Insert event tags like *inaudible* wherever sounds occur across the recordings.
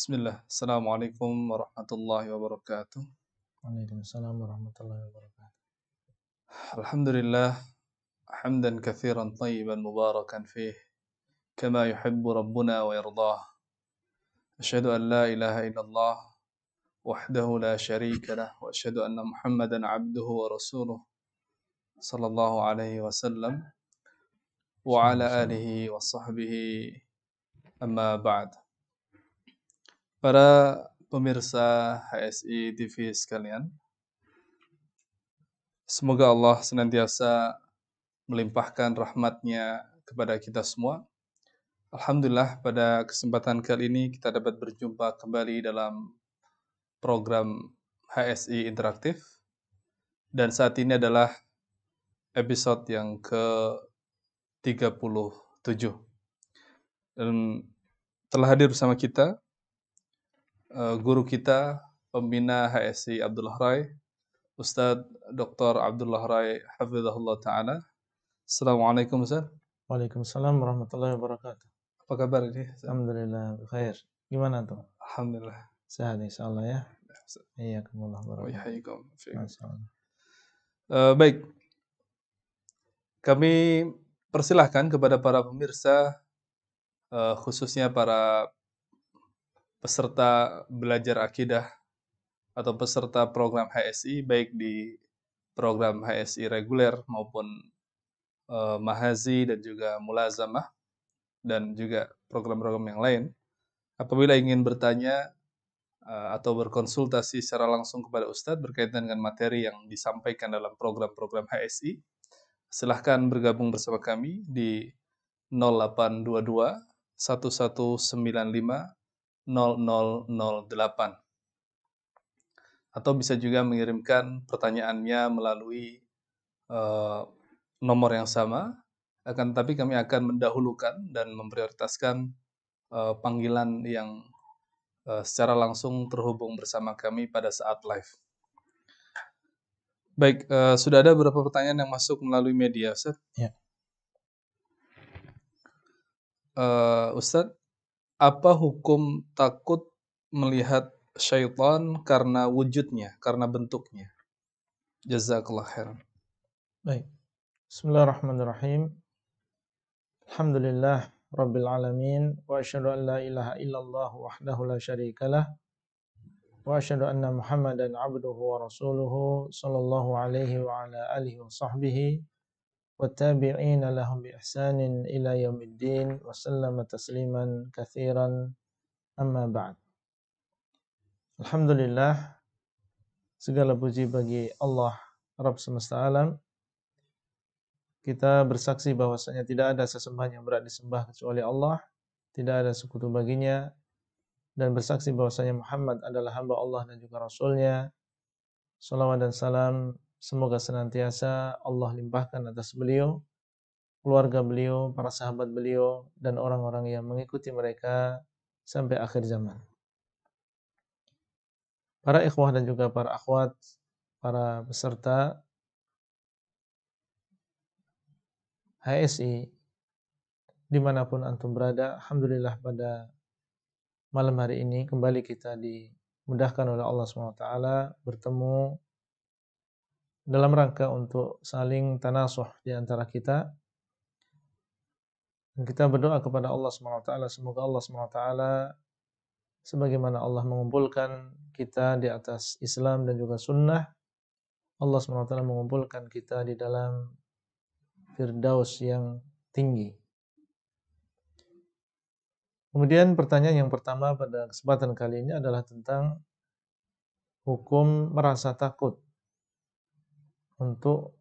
بسم الله السلام عليكم ورحمة الله وبركاته وعليكم السلام ورحمة الله وبركاته الحمد لله حمدا كثيرا طيبا مباركا فيه كما يحب ربنا ويرضاه أشهد أن لا إله إلا الله وحده لا شريك له وأشهد أن محمدا عبده ورسوله صلى الله عليه وسلم وعلى آله وصحبه أما بعد Para pemirsa HSI TV sekalian, semoga Allah senantiasa melimpahkan rahmatnya kepada kita semua. Alhamdulillah pada kesempatan kali ini kita dapat berjumpa kembali dalam program HSI Interaktif. Dan saat ini adalah episode yang ke-37. Dan telah hadir bersama kita Eh, guru kita pembina HSI Abdullah Rai Ustaz Dr. Abdullah Rai Hafizahullah Ta'ala Assalamualaikum Ustaz Waalaikumsalam warahmatullahi wabarakatuh Apa kabar ini? Ustaz? Alhamdulillah, khair Gimana tuh? Alhamdulillah Sehat insyaAllah ya Iya, kumulah barakatuh uh, Baik Kami persilahkan kepada para pemirsa uh, khususnya para peserta belajar akidah atau peserta program HSI baik di program HSI reguler maupun uh, mahazi dan juga mulazamah dan juga program-program yang lain apabila ingin bertanya uh, atau berkonsultasi secara langsung kepada Ustadz berkaitan dengan materi yang disampaikan dalam program-program HSI silahkan bergabung bersama kami di 0822 1195 0008 atau bisa juga mengirimkan pertanyaannya melalui uh, nomor yang sama akan tapi kami akan mendahulukan dan memprioritaskan uh, panggilan yang uh, secara langsung terhubung bersama kami pada saat live. Baik, uh, sudah ada beberapa pertanyaan yang masuk melalui media, Ustaz. Ya. Uh, Ustadz apa hukum takut melihat syaitan karena wujudnya, karena bentuknya? Jazakallah khairan. Baik. Bismillahirrahmanirrahim. Alhamdulillah Rabbil Alamin Wa asyhadu an la ilaha illallah wahdahu la syarikalah Wa asyhadu anna muhammadan abduhu wa rasuluhu Sallallahu alaihi wa ala alihi wa sahbihi والتابعين لهم بإحسان إلى يوم الدين وسلم تسليما كثيرا أما بعد الحمد لله segala puji bagi Allah Rabb semesta alam kita bersaksi bahwasanya tidak ada sesembahan yang berat disembah kecuali Allah tidak ada sekutu baginya dan bersaksi bahwasanya Muhammad adalah hamba Allah dan juga Rasulnya salawat dan salam Semoga senantiasa Allah limpahkan atas beliau, keluarga beliau, para sahabat beliau, dan orang-orang yang mengikuti mereka sampai akhir zaman. Para ikhwah dan juga para akhwat, para peserta HSI, dimanapun antum berada, Alhamdulillah pada malam hari ini kembali kita dimudahkan oleh Allah SWT bertemu dalam rangka untuk saling tanasuh di antara kita. Dan kita berdoa kepada Allah SWT, semoga Allah SWT sebagaimana Allah mengumpulkan kita di atas Islam dan juga sunnah, Allah SWT mengumpulkan kita di dalam firdaus yang tinggi. Kemudian pertanyaan yang pertama pada kesempatan kali ini adalah tentang hukum merasa takut untuk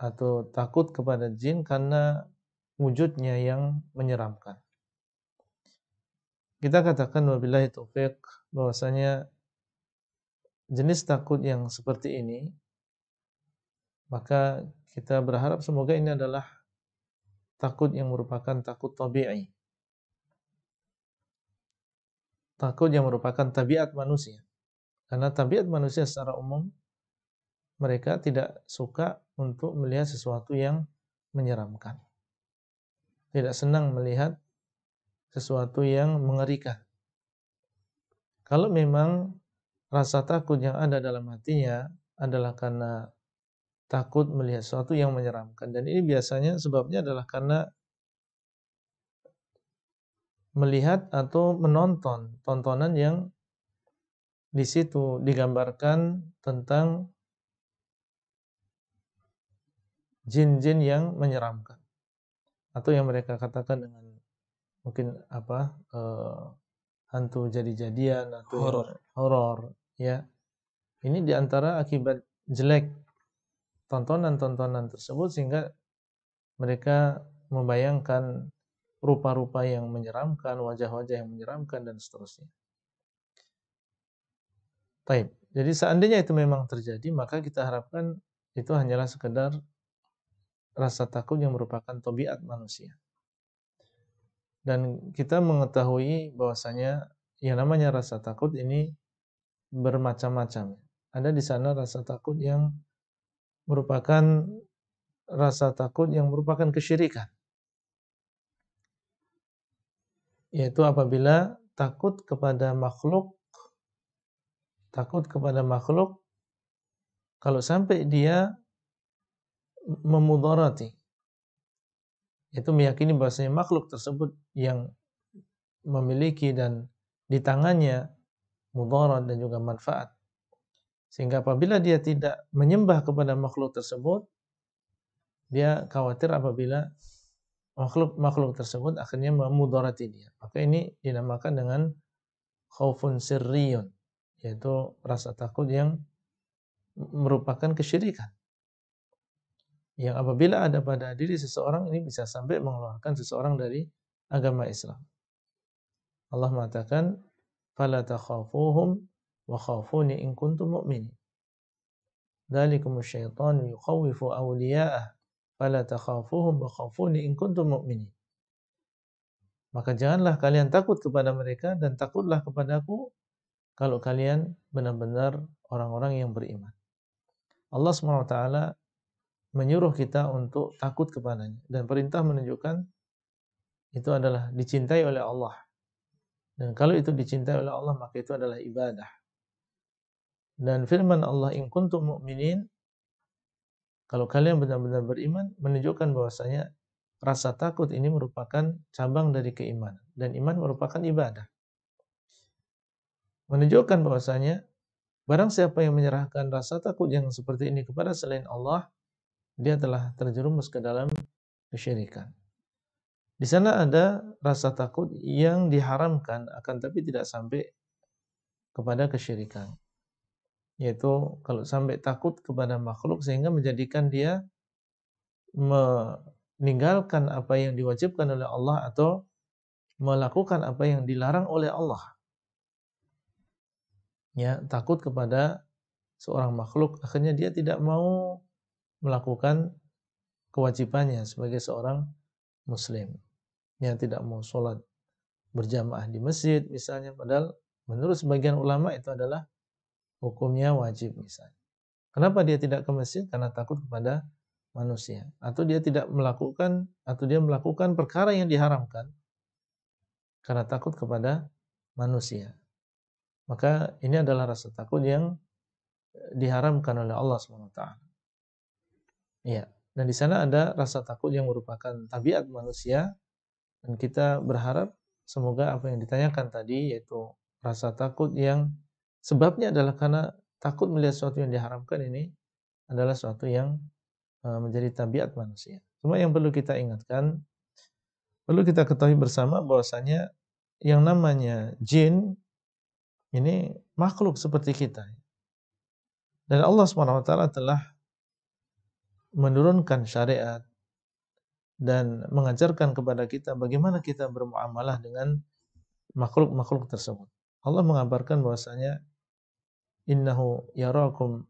atau takut kepada jin karena wujudnya yang menyeramkan. Kita katakan wabillahi taufik bahwasanya jenis takut yang seperti ini maka kita berharap semoga ini adalah takut yang merupakan takut tabi'i. Takut yang merupakan tabiat manusia. Karena tabiat manusia secara umum mereka tidak suka untuk melihat sesuatu yang menyeramkan. Tidak senang melihat sesuatu yang mengerikan. Kalau memang rasa takut yang ada dalam hatinya adalah karena takut melihat sesuatu yang menyeramkan dan ini biasanya sebabnya adalah karena melihat atau menonton tontonan yang di situ digambarkan tentang jin-jin yang menyeramkan atau yang mereka katakan dengan mungkin apa uh, hantu jadi-jadian atau horor horor ya ini diantara akibat jelek tontonan-tontonan tersebut sehingga mereka membayangkan rupa-rupa yang menyeramkan wajah-wajah yang menyeramkan dan seterusnya. Taib. Jadi seandainya itu memang terjadi maka kita harapkan itu hanyalah sekedar rasa takut yang merupakan tobiat manusia. Dan kita mengetahui bahwasanya yang namanya rasa takut ini bermacam-macam. Ada di sana rasa takut yang merupakan rasa takut yang merupakan kesyirikan. Yaitu apabila takut kepada makhluk takut kepada makhluk kalau sampai dia memudarati. Itu meyakini bahwasanya makhluk tersebut yang memiliki dan di tangannya mudarat dan juga manfaat. Sehingga apabila dia tidak menyembah kepada makhluk tersebut, dia khawatir apabila makhluk makhluk tersebut akhirnya memudarati dia. Maka ini dinamakan dengan khaufun sirriyun, yaitu rasa takut yang merupakan kesyirikan yang apabila ada pada diri seseorang ini bisa sampai mengeluarkan seseorang dari agama Islam. Allah mengatakan, "Fala takhafuhum wa khafuni in kuntum mu'minin." Dzalikum syaitan yukhawifu awliya'ah. Fala takhafuhum wa khafuni in kuntum mu'minin. Maka janganlah kalian takut kepada mereka dan takutlah kepadaku kalau kalian benar-benar orang-orang yang beriman. Allah SWT menyuruh kita untuk takut kepadanya dan perintah menunjukkan itu adalah dicintai oleh Allah. Dan kalau itu dicintai oleh Allah maka itu adalah ibadah. Dan firman Allah in kuntum mu'minin kalau kalian benar-benar beriman menunjukkan bahwasanya rasa takut ini merupakan cabang dari keimanan dan iman merupakan ibadah. Menunjukkan bahwasanya barang siapa yang menyerahkan rasa takut yang seperti ini kepada selain Allah dia telah terjerumus ke dalam kesyirikan. Di sana ada rasa takut yang diharamkan akan tapi tidak sampai kepada kesyirikan. Yaitu kalau sampai takut kepada makhluk sehingga menjadikan dia meninggalkan apa yang diwajibkan oleh Allah atau melakukan apa yang dilarang oleh Allah. Ya, takut kepada seorang makhluk akhirnya dia tidak mau melakukan kewajibannya sebagai seorang muslim yang tidak mau sholat berjamaah di masjid misalnya padahal menurut sebagian ulama itu adalah hukumnya wajib misalnya. Kenapa dia tidak ke masjid? Karena takut kepada manusia. Atau dia tidak melakukan atau dia melakukan perkara yang diharamkan karena takut kepada manusia. Maka ini adalah rasa takut yang diharamkan oleh Allah SWT. Iya. Dan nah, di sana ada rasa takut yang merupakan tabiat manusia dan kita berharap semoga apa yang ditanyakan tadi yaitu rasa takut yang sebabnya adalah karena takut melihat sesuatu yang diharamkan ini adalah sesuatu yang eh, menjadi tabiat manusia. Cuma yang perlu kita ingatkan, perlu kita ketahui bersama bahwasanya yang namanya jin ini makhluk seperti kita. Dan Allah SWT telah menurunkan syariat dan mengajarkan kepada kita bagaimana kita bermuamalah dengan makhluk-makhluk tersebut. Allah mengabarkan bahwasanya innahu yarakum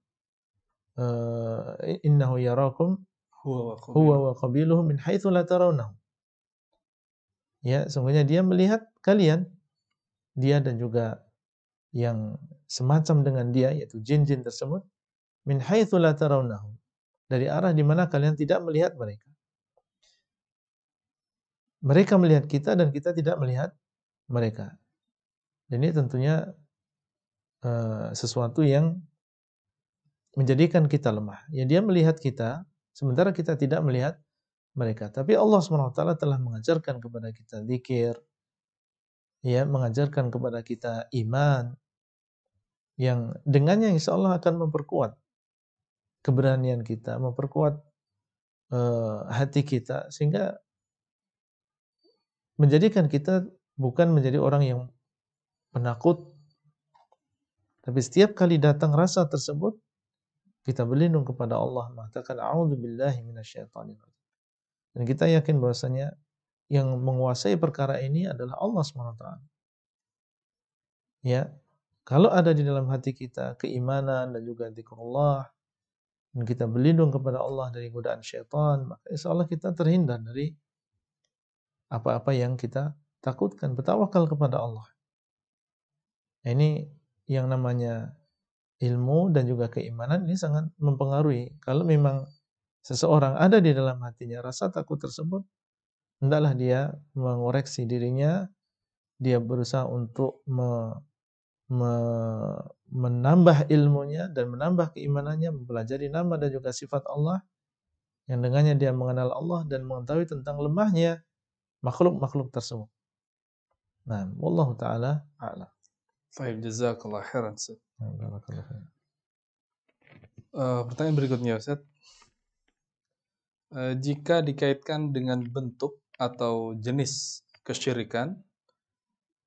uh, innahu yarakum huwa wa qabiluhu min haitsu la tarawnahu. Ya, sungguhnya dia melihat kalian dia dan juga yang semacam dengan dia yaitu jin-jin tersebut min haitsu la tarawnahu dari arah di mana kalian tidak melihat mereka. Mereka melihat kita dan kita tidak melihat mereka. Ini tentunya uh, sesuatu yang menjadikan kita lemah. Ya dia melihat kita, sementara kita tidak melihat mereka. Tapi Allah SWT telah mengajarkan kepada kita zikir, ya mengajarkan kepada kita iman, yang dengannya insya Allah akan memperkuat keberanian kita, memperkuat e, hati kita sehingga menjadikan kita bukan menjadi orang yang penakut. Tapi setiap kali datang rasa tersebut, kita berlindung kepada Allah mengatakan a'udzubillahi minasyaitonir Dan kita yakin bahwasanya yang menguasai perkara ini adalah Allah SWT. Ya, kalau ada di dalam hati kita keimanan dan juga zikrullah, dan kita berlindung kepada Allah dari godaan syaitan, maka insya Allah kita terhindar dari apa-apa yang kita takutkan. Bertawakal kepada Allah. Nah, ini yang namanya ilmu dan juga keimanan ini sangat mempengaruhi. Kalau memang seseorang ada di dalam hatinya rasa takut tersebut, hendaklah dia mengoreksi dirinya, dia berusaha untuk menambah ilmunya dan menambah keimanannya, mempelajari nama dan juga sifat Allah, yang dengannya dia mengenal Allah dan mengetahui tentang lemahnya makhluk-makhluk tersebut. Nah, Allah ta'ala a'la. Baik, jazakallah khairan, Uh, pertanyaan berikutnya, Ustaz. Uh, jika dikaitkan dengan bentuk atau jenis kesyirikan,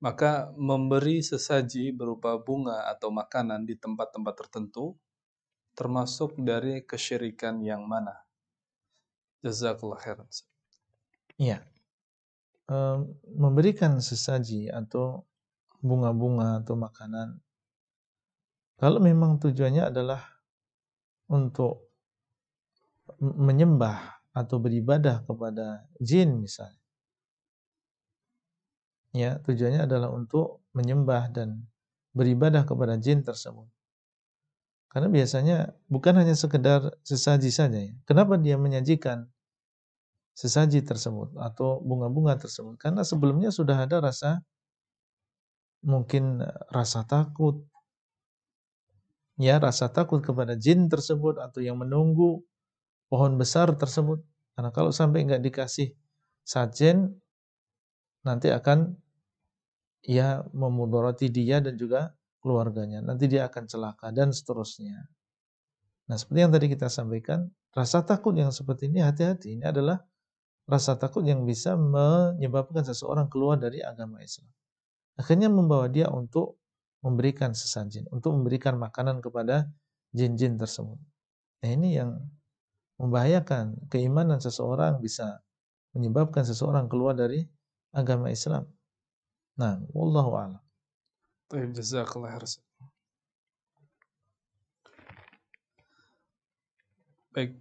maka memberi sesaji berupa bunga atau makanan di tempat-tempat tertentu termasuk dari kesyirikan yang mana? Jazakallah khairan. Iya. memberikan sesaji atau bunga-bunga atau makanan kalau memang tujuannya adalah untuk menyembah atau beribadah kepada jin misalnya ya tujuannya adalah untuk menyembah dan beribadah kepada jin tersebut. Karena biasanya bukan hanya sekedar sesaji saja ya. Kenapa dia menyajikan sesaji tersebut atau bunga-bunga tersebut? Karena sebelumnya sudah ada rasa mungkin eh, rasa takut ya rasa takut kepada jin tersebut atau yang menunggu pohon besar tersebut karena kalau sampai nggak dikasih sajen nanti akan ia memudorati dia dan juga keluarganya. Nanti dia akan celaka dan seterusnya. Nah, seperti yang tadi kita sampaikan, rasa takut yang seperti ini hati-hati. Ini adalah rasa takut yang bisa menyebabkan seseorang keluar dari agama Islam. Akhirnya membawa dia untuk memberikan sesajen, untuk memberikan makanan kepada jin-jin tersebut. Nah, ini yang membahayakan keimanan seseorang bisa menyebabkan seseorang keluar dari agama Islam. نعم والله أعلم طيب جزاك الله خير Baik,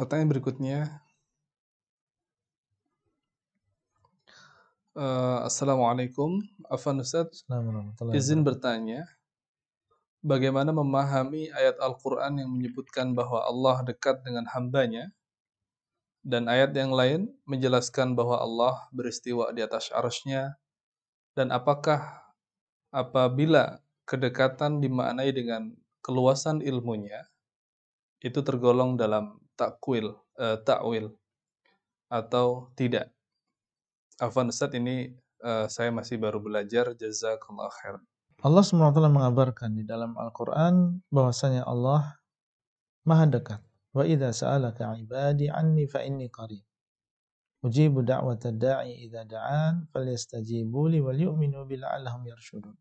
pertanyaan berikutnya. Uh, Assalamualaikum, Afan Ustaz. Izin bertanya, bagaimana memahami ayat Al-Quran yang menyebutkan bahwa Allah dekat dengan hambanya, dan ayat yang lain menjelaskan bahwa Allah beristiwa di atas arusnya. Dan apakah apabila kedekatan dimaknai dengan keluasan ilmunya itu tergolong dalam takwil, uh, takwil atau tidak? Afan Ustaz ini uh, saya masih baru belajar jazakumullah khair. Allah SWT mengabarkan di dalam Al-Quran bahwasanya Allah maha dekat. Wa idha sa'alaka ibadi anni fa inni qarib. Ujibu da'wata da'i idha da'an yastajibu li wal yu'minu allahum yarsyudun.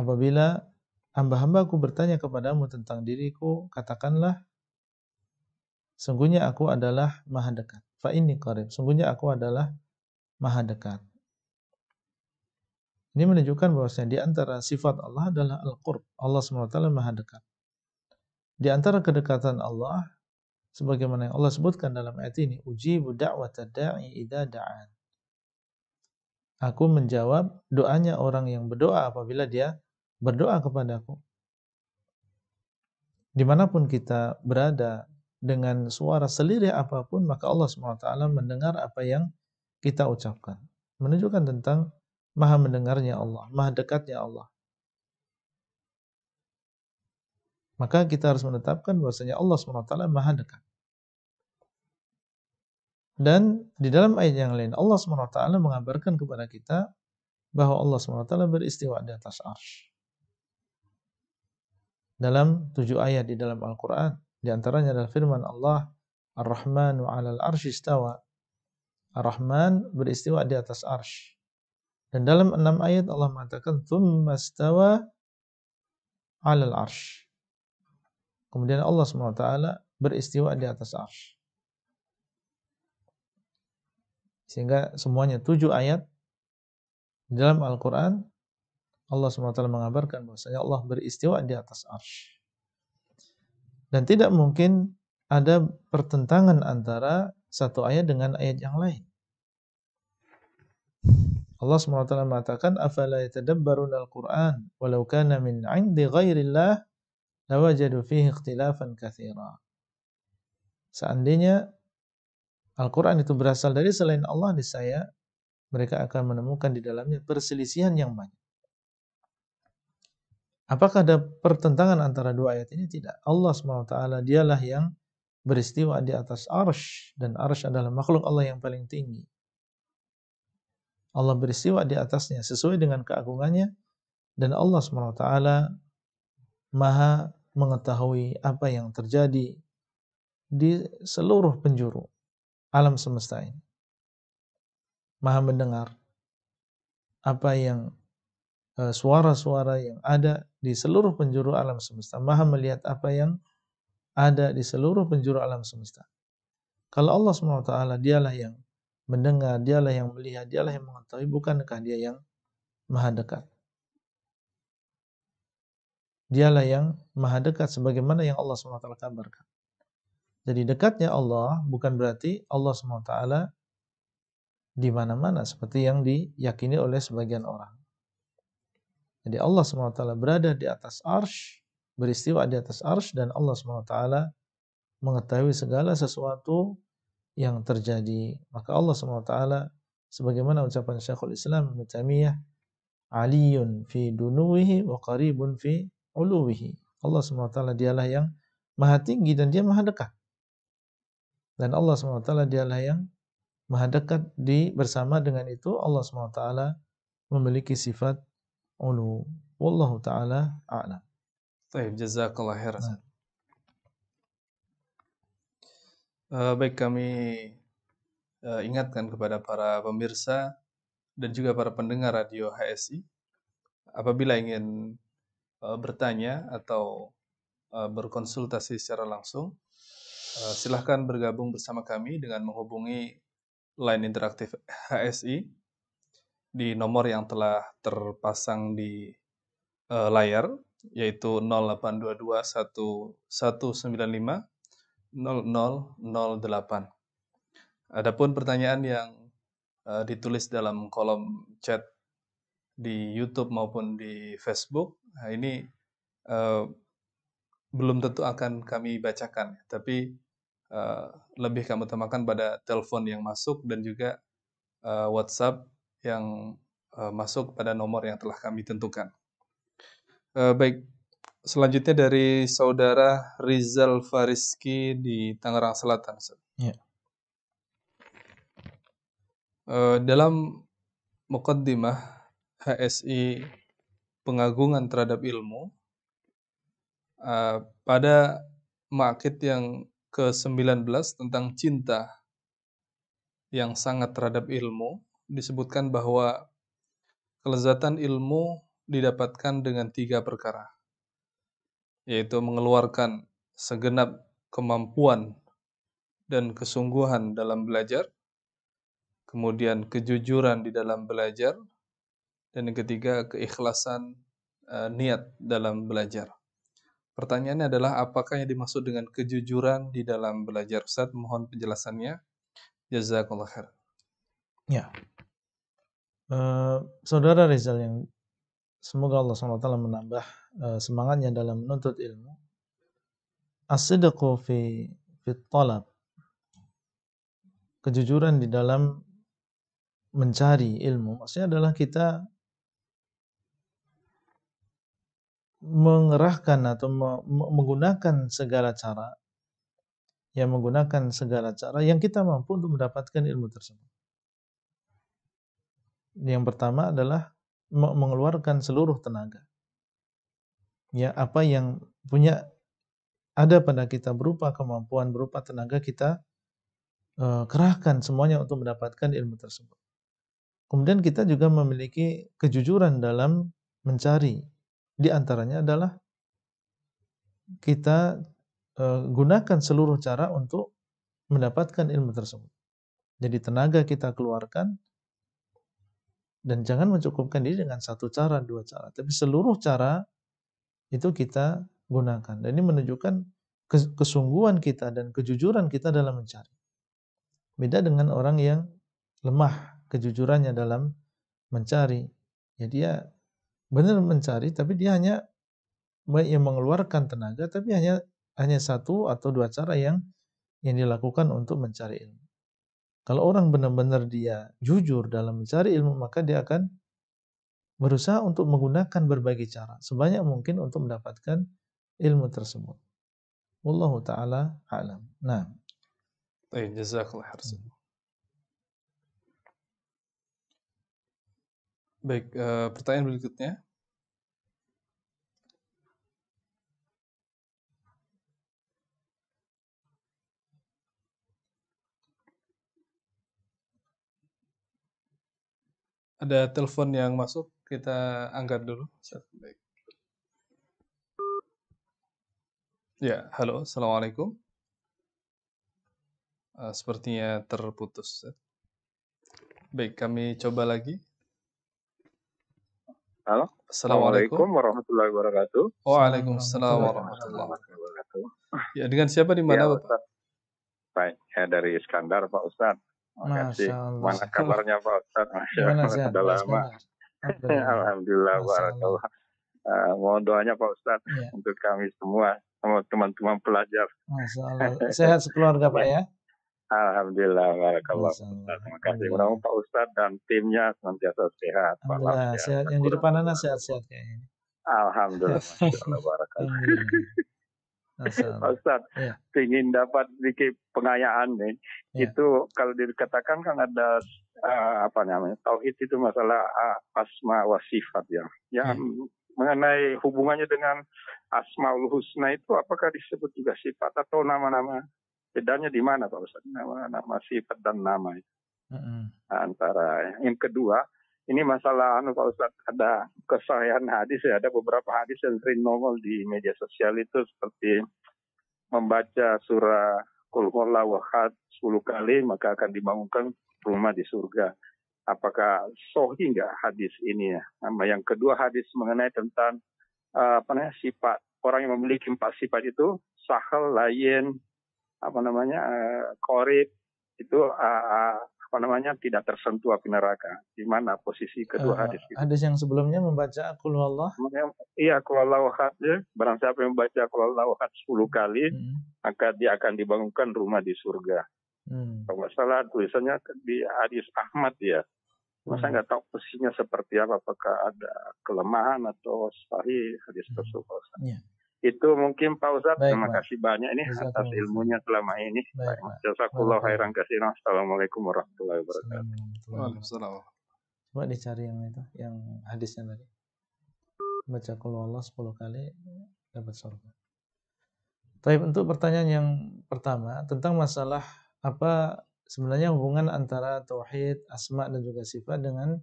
Apabila hamba-hambaku bertanya kepadamu tentang diriku, katakanlah, sungguhnya aku adalah maha dekat. Fa ini qarib, sungguhnya aku adalah maha dekat. Ini menunjukkan bahwasanya di antara sifat Allah adalah Al-Qurb. Allah SWT maha dekat. Di antara kedekatan Allah sebagaimana yang Allah sebutkan dalam ayat ini uji budak da'i ida da'an aku menjawab doanya orang yang berdoa apabila dia berdoa kepadaku dimanapun kita berada dengan suara selirih apapun maka Allah SWT mendengar apa yang kita ucapkan menunjukkan tentang maha mendengarnya Allah maha dekatnya Allah maka kita harus menetapkan bahwasanya Allah SWT maha dekat dan di dalam ayat yang lain Allah SWT mengabarkan kepada kita bahwa Allah SWT beristiwa di atas arsh. Dalam tujuh ayat di dalam Al-Quran. Di antaranya adalah firman Allah Ar-Rahman wa alal arsh istawa. Ar-Rahman beristiwa di atas arsh. Dan dalam enam ayat Allah mengatakan Thumma istawa alal arsh. Kemudian Allah SWT beristiwa di atas arsh. Sehingga semuanya tujuh ayat dalam Al-Quran Allah SWT mengabarkan bahwasanya Allah beristiwa di atas arsh. Dan tidak mungkin ada pertentangan antara satu ayat dengan ayat yang lain. Allah SWT mengatakan, afala yatadabbarun al-Quran walau kana min indi ghairillah lawajadu fihi ikhtilafan kathira Seandainya Al-Quran itu berasal dari selain Allah, di saya, mereka akan menemukan di dalamnya perselisihan yang banyak. Apakah ada pertentangan antara dua ayat ini? Tidak. Allah SWT dialah yang beristiwa di atas arsh dan arsh adalah makhluk Allah yang paling tinggi. Allah beristiwa di atasnya sesuai dengan keagungannya dan Allah SWT maha mengetahui apa yang terjadi di seluruh penjuru alam semesta ini. Maha mendengar apa yang eh, suara-suara yang ada di seluruh penjuru alam semesta. Maha melihat apa yang ada di seluruh penjuru alam semesta. Kalau Allah SWT dialah yang mendengar, dialah yang melihat, dialah yang mengetahui, bukankah dia yang maha dekat? Dialah yang maha dekat sebagaimana yang Allah SWT kabarkan. Jadi dekatnya Allah bukan berarti Allah SWT di mana-mana seperti yang diyakini oleh sebagian orang. Jadi Allah SWT berada di atas arsh, beristiwa di atas arsh dan Allah SWT mengetahui segala sesuatu yang terjadi. Maka Allah SWT sebagaimana ucapan Syekhul Islam Ibn aliyun fi dunuwihi wa qaribun fi uluwihi. Allah SWT dialah yang maha tinggi dan dia maha dekat. Dan Allah SWT dialah yang maha dekat di bersama dengan itu Allah SWT memiliki sifat ulu. Wallahu ta'ala a'lam. Taib, jazakallah khairan. Uh, eh, baik kami uh, ingatkan kepada para pemirsa dan juga para pendengar radio HSI apabila ingin uh, bertanya atau uh, berkonsultasi secara langsung Eh, silahkan bergabung bersama kami dengan menghubungi line interaktif HSI di nomor yang telah terpasang di uh, layar yaitu 0822 Adapun pertanyaan yang uh, ditulis dalam kolom chat di YouTube maupun di Facebook, nah ini uh, belum tentu akan kami bacakan, tapi Eh, lebih kamu temukan pada telepon yang masuk dan juga uh, WhatsApp yang uh, masuk pada nomor yang telah kami tentukan. Uh, baik, selanjutnya dari saudara Rizal Fariski di Tangerang Selatan. Ya. Uh, dalam mukaddimah HSI pengagungan terhadap ilmu uh, pada makit yang ke-19 tentang cinta yang sangat terhadap ilmu disebutkan bahwa kelezatan ilmu didapatkan dengan tiga perkara yaitu mengeluarkan segenap kemampuan dan kesungguhan dalam belajar kemudian kejujuran di dalam belajar dan yang ketiga keikhlasan e, niat dalam belajar Pertanyaannya adalah apakah yang dimaksud dengan kejujuran di dalam belajar Ustaz? Mohon penjelasannya. Jazakallah khair. Ya. Uh, saudara Rizal yang semoga Allah SWT menambah uh, semangatnya dalam menuntut ilmu. As-sidqu fi fi talab. Kejujuran di dalam mencari ilmu maksudnya adalah kita mengerahkan atau menggunakan segala cara yang menggunakan segala cara yang kita mampu untuk mendapatkan ilmu tersebut. Yang pertama adalah mengeluarkan seluruh tenaga. Ya, apa yang punya ada pada kita berupa kemampuan, berupa tenaga kita e, kerahkan semuanya untuk mendapatkan ilmu tersebut. Kemudian kita juga memiliki kejujuran dalam mencari di antaranya adalah kita eh, gunakan seluruh cara untuk mendapatkan ilmu tersebut. Jadi tenaga kita keluarkan dan jangan mencukupkan diri dengan satu cara, dua cara, tapi seluruh cara itu kita gunakan. Dan ini menunjukkan kesungguhan kita dan kejujuran kita dalam mencari. Beda dengan orang yang lemah kejujurannya dalam mencari. Ya dia benar mencari tapi dia hanya yang mengeluarkan tenaga tapi hanya hanya satu atau dua cara yang yang dilakukan untuk mencari ilmu. Kalau orang benar-benar dia jujur dalam mencari ilmu maka dia akan berusaha untuk menggunakan berbagai cara sebanyak mungkin untuk mendapatkan ilmu tersebut. Wallahu taala alam. Nah. Baik, jazakallahu khairan. Baik, uh, pertanyaan berikutnya. Ada telepon yang masuk, kita angkat dulu. Baik. Ya, halo, assalamualaikum. Uh, sepertinya terputus. Ya. Baik, kami coba lagi. Halo. Assalamualaikum warahmatullahi wabarakatuh. Waalaikumsalam warahmatullahi wabarakatuh. Ya, dengan siapa di mana, ya, Bapak? Baik, ya dari Iskandar, Pak Ustaz. Makasih. Mana kabarnya Pak Ustaz? Masya Allah, sudah lama. Alhamdulillah, warahmatullahi wabarakatuh. Eh, mohon doanya Pak Ustaz ya. untuk kami semua, sama teman-teman pelajar. Masya Allah. Sehat sekeluarga Pak ya. Alhamdulillah, Alhamdulillah. Terima kasih. Mudah-mudahan Pak Ustadz dan timnya senantiasa sehat. Alhamdulillah, sehat. sehat. Yang di depan anak sehat-sehat kayaknya. *laughs* Alhamdulillah, Alhamdulillah Pak Ustadz, ya. ingin dapat sedikit pengayaan nih. Ya. Itu kalau dikatakan kan ada uh, apa namanya tauhid itu masalah uh, asma wasifat ya. Yang hmm. Ya. mengenai hubungannya dengan asmaul husna itu apakah disebut juga sifat atau nama-nama bedanya di mana Pak ustadz? Nama, nama sifat dan nama itu. Ya. Mm -hmm. Nah, antara yang kedua, ini masalah anu Pak Ustaz, ada kesayangan hadis ya, ada beberapa hadis yang sering nongol di media sosial itu seperti membaca surah Kul wahad 10 kali maka akan dibangunkan rumah di surga. Apakah sohi nggak hadis ini ya? Nama yang kedua hadis mengenai tentang eh, apa namanya sifat orang yang memiliki empat sifat itu sahal, layen, apa namanya uh, eh, korit itu uh, apa namanya tidak tersentuh api neraka. Di mana posisi kedua uh, hadis itu? Hadis yang sebelumnya membaca Qul Allah. Iya, Qul Allah ya. Barang siapa yang membaca Qul Allah 10 kali, hmm. maka dia akan dibangunkan rumah di surga. Hmm. Kalau nggak salah tulisannya di hadis Ahmad ya. Masa hmm. nggak tahu posisinya seperti apa, apakah ada kelemahan atau sahih hadis tersebut. Hmm. Itu mungkin Pak Ustadz. Terima kasih banyak nih Ustaz, atas Ustaz. ilmunya selama ini. Baik, khairan kasiran. Assalamualaikum warahmatullahi wabarakatuh. Waalaikumsalam. dicari yang itu, yang hadisnya tadi. Baca Allah 10 kali dapat surga. Tapi untuk pertanyaan yang pertama tentang masalah apa sebenarnya hubungan antara tauhid, asma dan juga sifat dengan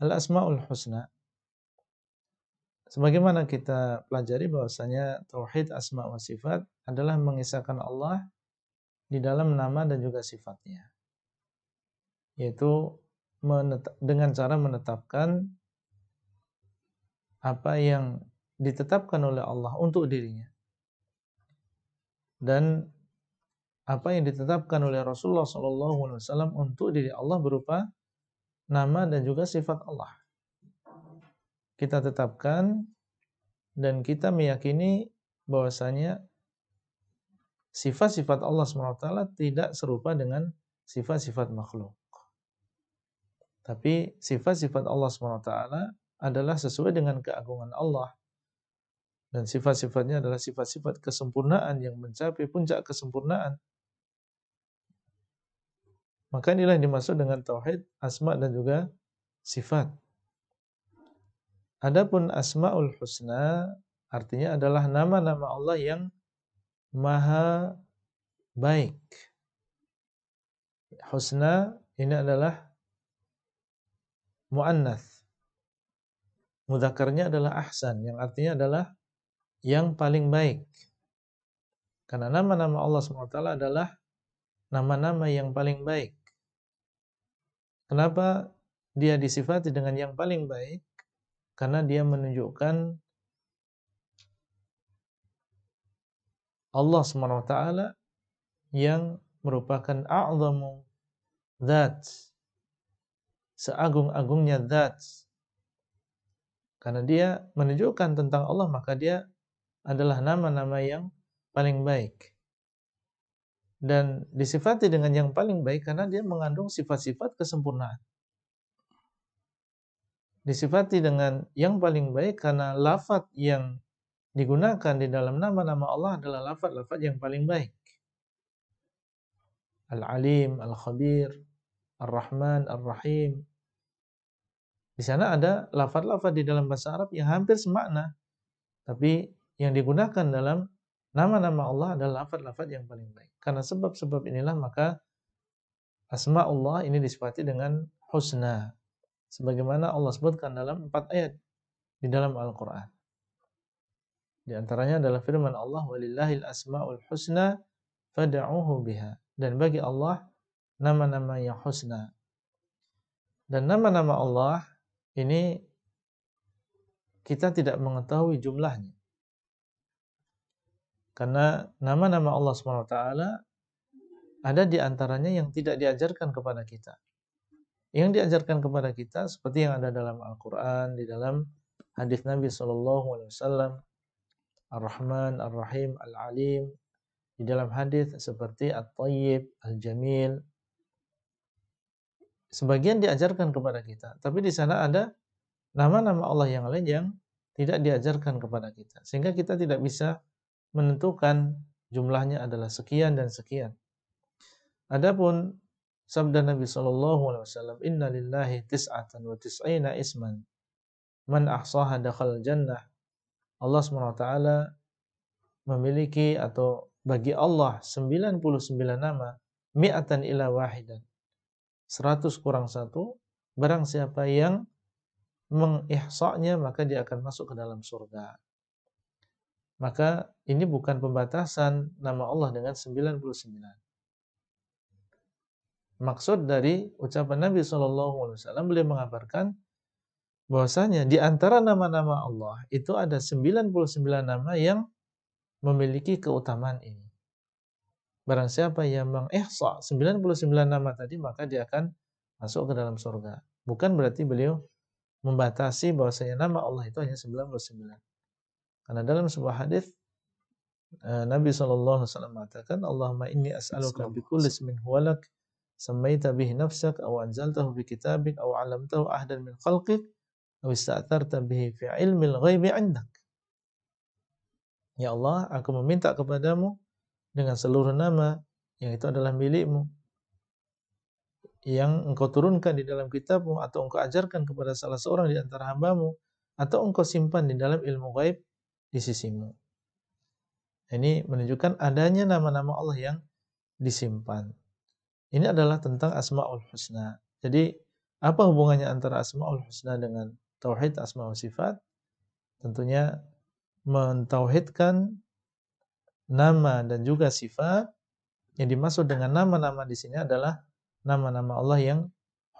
al-asmaul husna Sebagaimana kita pelajari bahwasanya tauhid asma wa sifat adalah mengisahkan Allah di dalam nama dan juga sifatnya. Yaitu dengan cara menetapkan apa yang ditetapkan oleh Allah untuk dirinya. Dan apa yang ditetapkan oleh Rasulullah SAW untuk diri Allah berupa nama dan juga sifat Allah kita tetapkan dan kita meyakini bahwasanya sifat-sifat Allah SWT tidak serupa dengan sifat-sifat makhluk. Tapi sifat-sifat Allah SWT adalah sesuai dengan keagungan Allah. Dan sifat-sifatnya adalah sifat-sifat kesempurnaan yang mencapai puncak kesempurnaan. Maka inilah yang dimaksud dengan tauhid, asma dan juga sifat. Adapun Asmaul Husna artinya adalah nama-nama Allah yang maha baik. Husna ini adalah muannath. Mudakarnya adalah ahsan yang artinya adalah yang paling baik. Karena nama-nama Allah SWT adalah nama-nama yang paling baik. Kenapa dia disifati dengan yang paling baik? karena dia menunjukkan Allah SWT yang merupakan a'zamu zat seagung-agungnya zat karena dia menunjukkan tentang Allah maka dia adalah nama-nama yang paling baik dan disifati dengan yang paling baik karena dia mengandung sifat-sifat kesempurnaan disifati dengan yang paling baik karena lafat yang digunakan di dalam nama-nama Allah adalah lafat-lafat yang paling baik. Al-Alim, Al-Khabir, Ar-Rahman, Ar-Rahim. Di sana ada lafat-lafat di dalam bahasa Arab yang hampir semakna, tapi yang digunakan dalam nama-nama Allah adalah lafat-lafat yang paling baik. Karena sebab-sebab inilah maka asma Allah ini disifati dengan husna, sebagaimana Allah sebutkan dalam empat ayat di dalam Al-Qur'an. Di antaranya adalah firman Allah walillahil asmaul husna fad'uhu biha. Dan bagi Allah nama-nama yang husna. Dan nama-nama Allah ini kita tidak mengetahui jumlahnya. Karena nama-nama Allah SWT ada di antaranya yang tidak diajarkan kepada kita yang diajarkan kepada kita seperti yang ada dalam Al-Quran, di dalam hadis Nabi SAW, Alaihi Wasallam, Ar-Rahman, Ar-Rahim, Al-Alim, di dalam hadis seperti At-Tayyib, Al-Jamil. Sebagian diajarkan kepada kita, tapi di sana ada nama-nama Allah yang lain yang tidak diajarkan kepada kita, sehingga kita tidak bisa menentukan jumlahnya adalah sekian dan sekian. Adapun Sabda Nabi Sallallahu Alaihi Wasallam, Inna lillahi tis'atan wa tis'ina isman. Man ahsaha dakhal jannah. Allah SWT memiliki atau bagi Allah 99 nama, mi'atan ila wahidan. 100 kurang satu, barang siapa yang mengihsaknya maka dia akan masuk ke dalam surga. Maka ini bukan pembatasan nama Allah dengan 99 Maksud dari ucapan Nabi Alaihi Wasallam beliau mengabarkan bahwasanya di antara nama-nama Allah itu ada 99 nama yang memiliki keutamaan ini. Barang siapa yang mengihsa 99 nama tadi maka dia akan masuk ke dalam surga. Bukan berarti beliau membatasi bahwasanya nama Allah itu hanya 99. Karena dalam sebuah hadis eh, Nabi SAW mengatakan Allahumma inni as'aluka bikulis min huwalak sammaita bihi nafsak aw anzaltahu fi kitabik aw 'allamtahu ahdan min khalqik aw ista'tarta bihi fi ilmil ghaibi 'indak Ya Allah, aku meminta kepadamu dengan seluruh nama yang itu adalah milikmu yang engkau turunkan di dalam kitabmu atau engkau ajarkan kepada salah seorang di antara hambamu atau engkau simpan di dalam ilmu gaib di sisimu. Ini menunjukkan adanya nama-nama Allah yang disimpan. Ini adalah tentang Asmaul Husna. Jadi, apa hubungannya antara Asmaul Husna dengan tauhid asmaul sifat? Tentunya mentauhidkan nama dan juga sifat. Yang dimaksud dengan nama-nama di sini adalah nama-nama Allah yang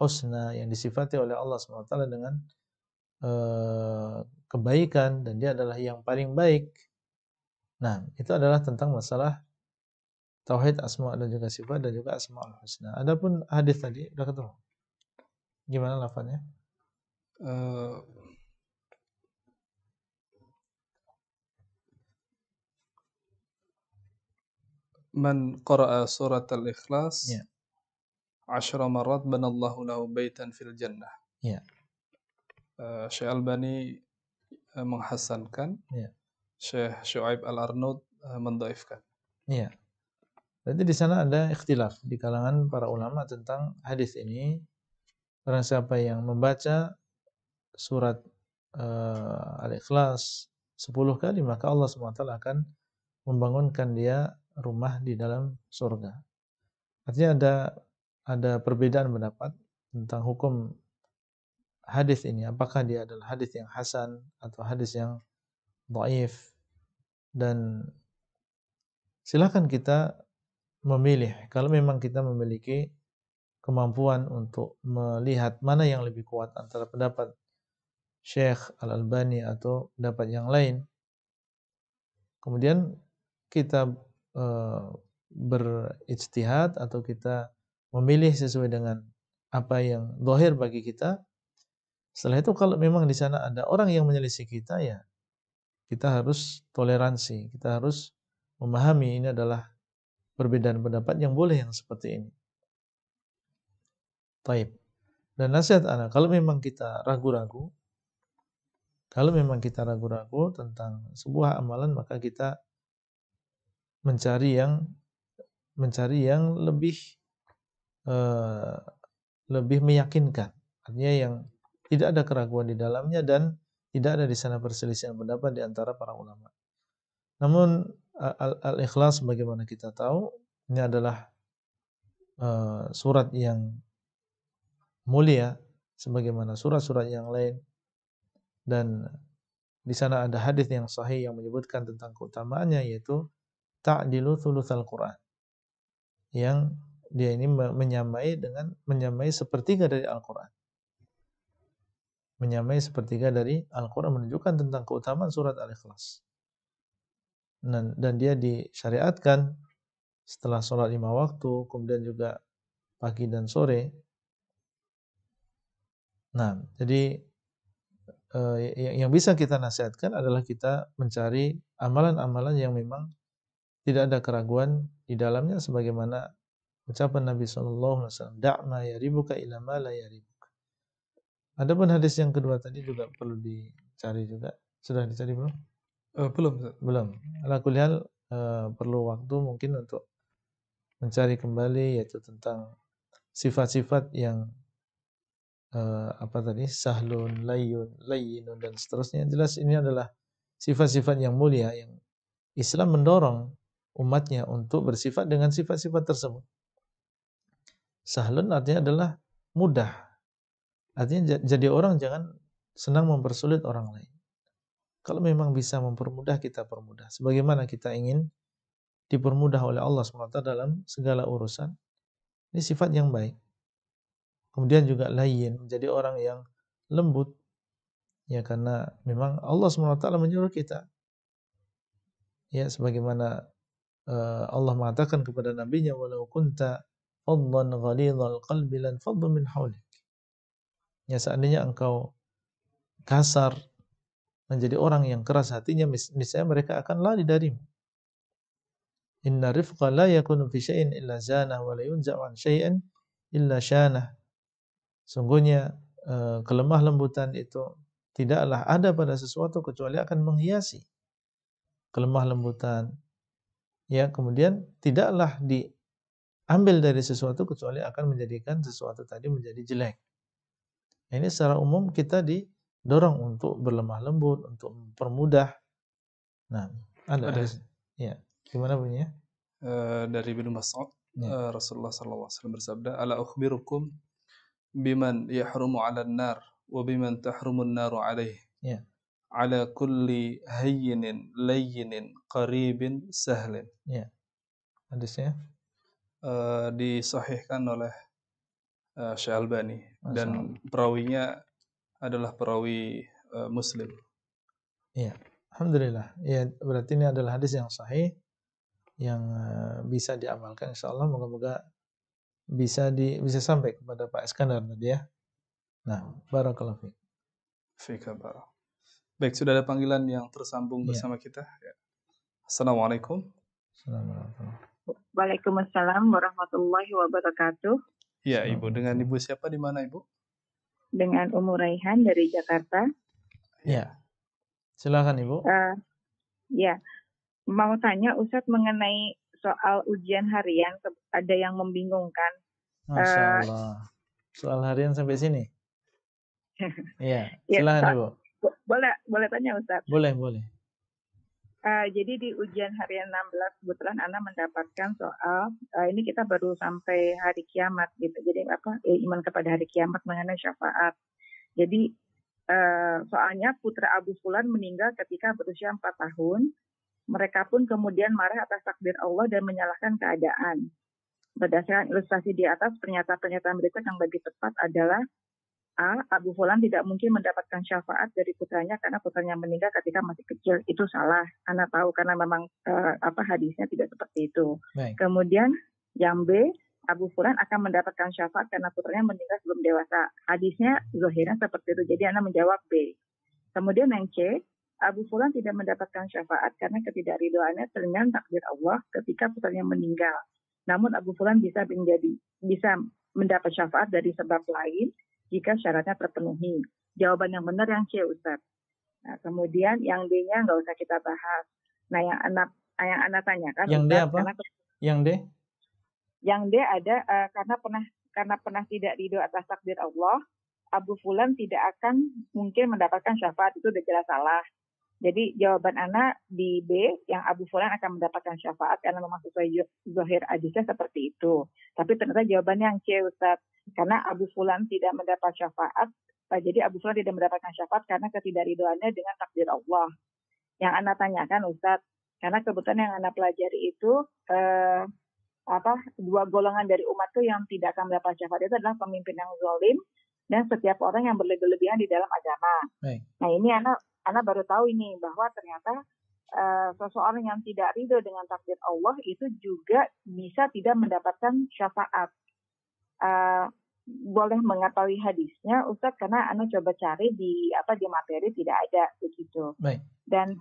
husna yang disifati oleh Allah SWT dengan uh, kebaikan dan dia adalah yang paling baik. Nah, itu adalah tentang masalah tauhid asma dan juga sifat dan juga al husna. Adapun hadis tadi udah ketemu. Gimana lafalnya? Uh, eh, man qara'a surat al-ikhlas yeah. ashra marat banallahu lahu baitan fil jannah. Yeah. Ya. Uh, Syekh Albani uh, menghasankan. Yeah. Syekh Syuaib al arnud uh, eh, mendaifkan. Yeah. Berarti di sana ada ikhtilaf di kalangan para ulama tentang hadis ini. Karena siapa yang membaca surat uh, Al-Ikhlas 10 kali, maka Allah SWT akan membangunkan dia rumah di dalam surga. Artinya ada ada perbedaan pendapat tentang hukum hadis ini. Apakah dia adalah hadis yang hasan atau hadis yang dhaif dan silakan kita memilih. Kalau memang kita memiliki kemampuan untuk melihat mana yang lebih kuat antara pendapat Syekh Al-Albani atau pendapat yang lain, kemudian kita e, berijtihad atau kita memilih sesuai dengan apa yang dohir bagi kita. Setelah itu kalau memang di sana ada orang yang menyelisih kita ya kita harus toleransi, kita harus memahami ini adalah perbedaan pendapat yang boleh yang seperti ini. Taib. Dan nasihat anak, kalau memang kita ragu-ragu, kalau memang kita ragu-ragu tentang sebuah amalan, maka kita mencari yang mencari yang lebih uh, lebih meyakinkan. Artinya yang tidak ada keraguan di dalamnya dan tidak ada di sana perselisihan pendapat di antara para ulama. Namun Al-Ikhlas -Al bagaimana kita tahu ini adalah uh, surat yang mulia sebagaimana surat-surat yang lain dan di sana ada hadis yang sahih yang menyebutkan tentang keutamaannya yaitu ta'dilu thulutsal Quran yang dia ini menyamai dengan menyamai sepertiga dari Al-Qur'an. Menyamai sepertiga dari Al-Qur'an menunjukkan tentang keutamaan surat Al-Ikhlas dan, dan dia disyariatkan setelah sholat lima waktu, kemudian juga pagi dan sore. Nah, jadi eh, yang, bisa kita nasihatkan adalah kita mencari amalan-amalan yang memang tidak ada keraguan di dalamnya sebagaimana ucapan Nabi Shallallahu Alaihi Wasallam da'ma ribuka ilama la ribuka. adapun hadis yang kedua tadi juga perlu dicari juga sudah dicari belum Uh, belum. Belum. Ala kuliah uh, perlu waktu mungkin untuk mencari kembali yaitu tentang sifat-sifat yang uh, apa tadi sahlun, layun, layinun dan seterusnya. Jelas ini adalah sifat-sifat yang mulia yang Islam mendorong umatnya untuk bersifat dengan sifat-sifat tersebut. Sahlun artinya adalah mudah. Artinya jadi orang jangan senang mempersulit orang lain. Kalau memang bisa mempermudah, kita permudah. Sebagaimana kita ingin dipermudah oleh Allah SWT dalam segala urusan. Ini sifat yang baik. Kemudian juga lain menjadi orang yang lembut. Ya karena memang Allah SWT menyuruh kita. Ya sebagaimana eh, Allah mengatakan kepada Nabi nabinya walau kunta fadlan ghalidhal qalbi lan faddu min hawlik. Ya seandainya engkau kasar, menjadi orang yang keras hatinya, misalnya mereka akan lari darimu. Inna rifqa la yakunu fi syai'in illa zanah wa la yunza'u an syai'in illa syanah. Sungguhnya eh, kelemah lembutan itu tidaklah ada pada sesuatu kecuali akan menghiasi kelemah lembutan. Ya, kemudian tidaklah diambil dari sesuatu kecuali akan menjadikan sesuatu tadi menjadi jelek. Ini secara umum kita di dorong untuk berlemah lembut, untuk mempermudah. Nah, ada. ada. Ya. Gimana bunyinya? Uh, dari bin Mas'ud ya. uh, Rasulullah sallallahu alaihi wasallam bersabda, "Ala ukhbirukum biman yahrumu 'ala an-nar wa biman tahrumu an-naru 'alaihi." Ya. Ala kulli hayyinin layyinin qaribin sahlin. Ya. Hadisnya uh, disahihkan oleh uh, Syalbani dan perawinya adalah perawi uh, Muslim. Iya, alhamdulillah. Ya, berarti ini adalah hadis yang sahih yang uh, bisa diamalkan insya Allah moga-moga bisa di bisa sampai kepada Pak Iskandar tadi ya. Nah, barakallahu fiik. Fika barak. Baik, sudah ada panggilan yang tersambung ya. bersama kita. Ya. Assalamualaikum. Assalamualaikum. Waalaikumsalam warahmatullahi wabarakatuh. Ya, Ibu. Dengan Ibu siapa di mana, Ibu? dengan Umur Raihan dari Jakarta. Ya, silakan Ibu. Uh, ya, mau tanya Ustadz mengenai soal ujian harian, ada yang membingungkan. Masya eh, Allah. Uh, soal harian sampai sini? *laughs* Iya, ya, silakan ya, Ibu. Boleh, boleh tanya Ustadz. Boleh, boleh. Uh, jadi di ujian harian 16 kebetulan Ana mendapatkan soal uh, ini kita baru sampai hari kiamat gitu. Jadi apa eh, iman kepada hari kiamat mengenai syafaat. Jadi uh, soalnya putra Abu Fulan meninggal ketika berusia 4 tahun. Mereka pun kemudian marah atas takdir Allah dan menyalahkan keadaan. Berdasarkan ilustrasi di atas, pernyataan-pernyataan berikut yang lebih tepat adalah A. Abu Fulan tidak mungkin mendapatkan syafaat dari putranya karena putranya meninggal ketika masih kecil. Itu salah. Anda tahu karena memang uh, apa hadisnya tidak seperti itu. Baik. Kemudian yang B, Abu Fulan akan mendapatkan syafaat karena putranya meninggal sebelum dewasa. Hadisnya zohirnya seperti itu. Jadi Anda menjawab B. Kemudian yang C, Abu Fulan tidak mendapatkan syafaat karena ketidakridoannya dengan takdir Allah ketika putranya meninggal. Namun Abu Fulan bisa menjadi bisa mendapat syafaat dari sebab lain jika syaratnya terpenuhi. Jawaban yang benar yang C, Ustaz. Nah, kemudian yang D-nya nggak usah kita bahas. Nah, yang anak ah, yang anak tanyakan. Yang Ustaz, D apa? Karena, yang D? Yang D ada uh, karena pernah karena pernah tidak ridho atas takdir Allah, Abu Fulan tidak akan mungkin mendapatkan syafaat itu udah jelas salah. Jadi jawaban Ana di B yang Abu Fulan akan mendapatkan syafaat karena memang sesuai zahir hadisnya seperti itu. Tapi ternyata jawabannya yang C Ustaz. Karena Abu Fulan tidak mendapat syafaat, eh, jadi Abu Fulan tidak mendapatkan syafaat karena ketidakridoannya dengan takdir Allah. Yang Ana tanyakan Ustaz, karena kebetulan yang Ana pelajari itu eh, apa dua golongan dari umat itu yang tidak akan mendapat syafaat itu adalah pemimpin yang zalim dan setiap orang yang berlebih-lebihan di dalam agama. Baik. Nah ini anak anak baru tahu ini bahwa ternyata uh, seseorang yang tidak ridho dengan takdir Allah itu juga bisa tidak mendapatkan syafaat. Uh, boleh mengetahui hadisnya Ustaz karena anu coba cari di apa di materi tidak ada begitu. Baik. Dan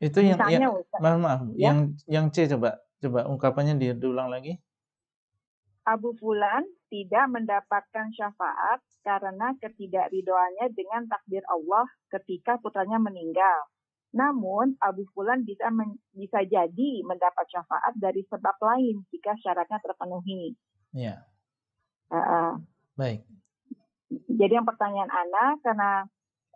itu yang misalnya, yang Ustaz, maaf maaf ya? yang yang C coba coba ungkapannya diulang lagi. Abu Fulan tidak mendapatkan syafaat karena ketidakridoannya dengan takdir Allah ketika putranya meninggal. Namun, Abu Fulan bisa men, bisa jadi mendapat syafaat dari sebab lain jika syaratnya terpenuhi. Ya. Uh, Baik. Jadi yang pertanyaan Anda karena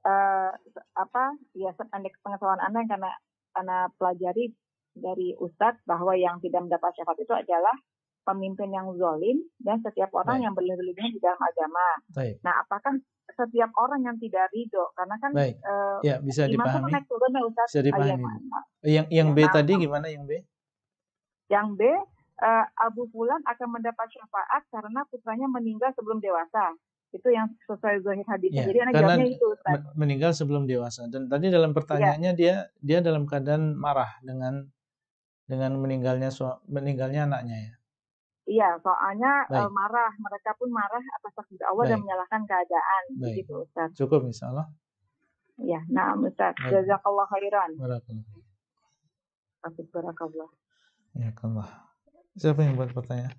uh, apa ya sependek pengetahuan Anda karena Anda pelajari dari Ustadz bahwa yang tidak mendapat syafaat itu adalah pemimpin yang zolim dan setiap orang Baik. yang berlebihan di dalam agama. Baik. Nah, apakah setiap orang yang tidak ridho karena kan Baik. Uh, ya bisa dipahami. Naik turun, ya, Ustaz. Bisa iya, dipahami. Ayah, yang yang ya, B nah, tadi gimana yang B? Yang B uh, Abu Fulan akan mendapat syafaat karena putranya meninggal sebelum dewasa. Itu yang sesuai zahir hadisnya. Ya, Jadi anak jawabnya itu Ustaz. meninggal sebelum dewasa. Dan tadi dalam iya. pertanyaannya ya. dia dia dalam keadaan marah dengan dengan meninggalnya meninggalnya anaknya ya. Iya, soalnya e, marah, mereka pun marah atas takdir Allah Baik. dan menyalahkan keadaan, gitu, Baik. begitu Ustaz. Cukup insya Allah. Ya, nah Ustaz, jazakallah khairan. Barakallah. Barakallah. Ya, Allah. Siapa yang buat pertanyaan?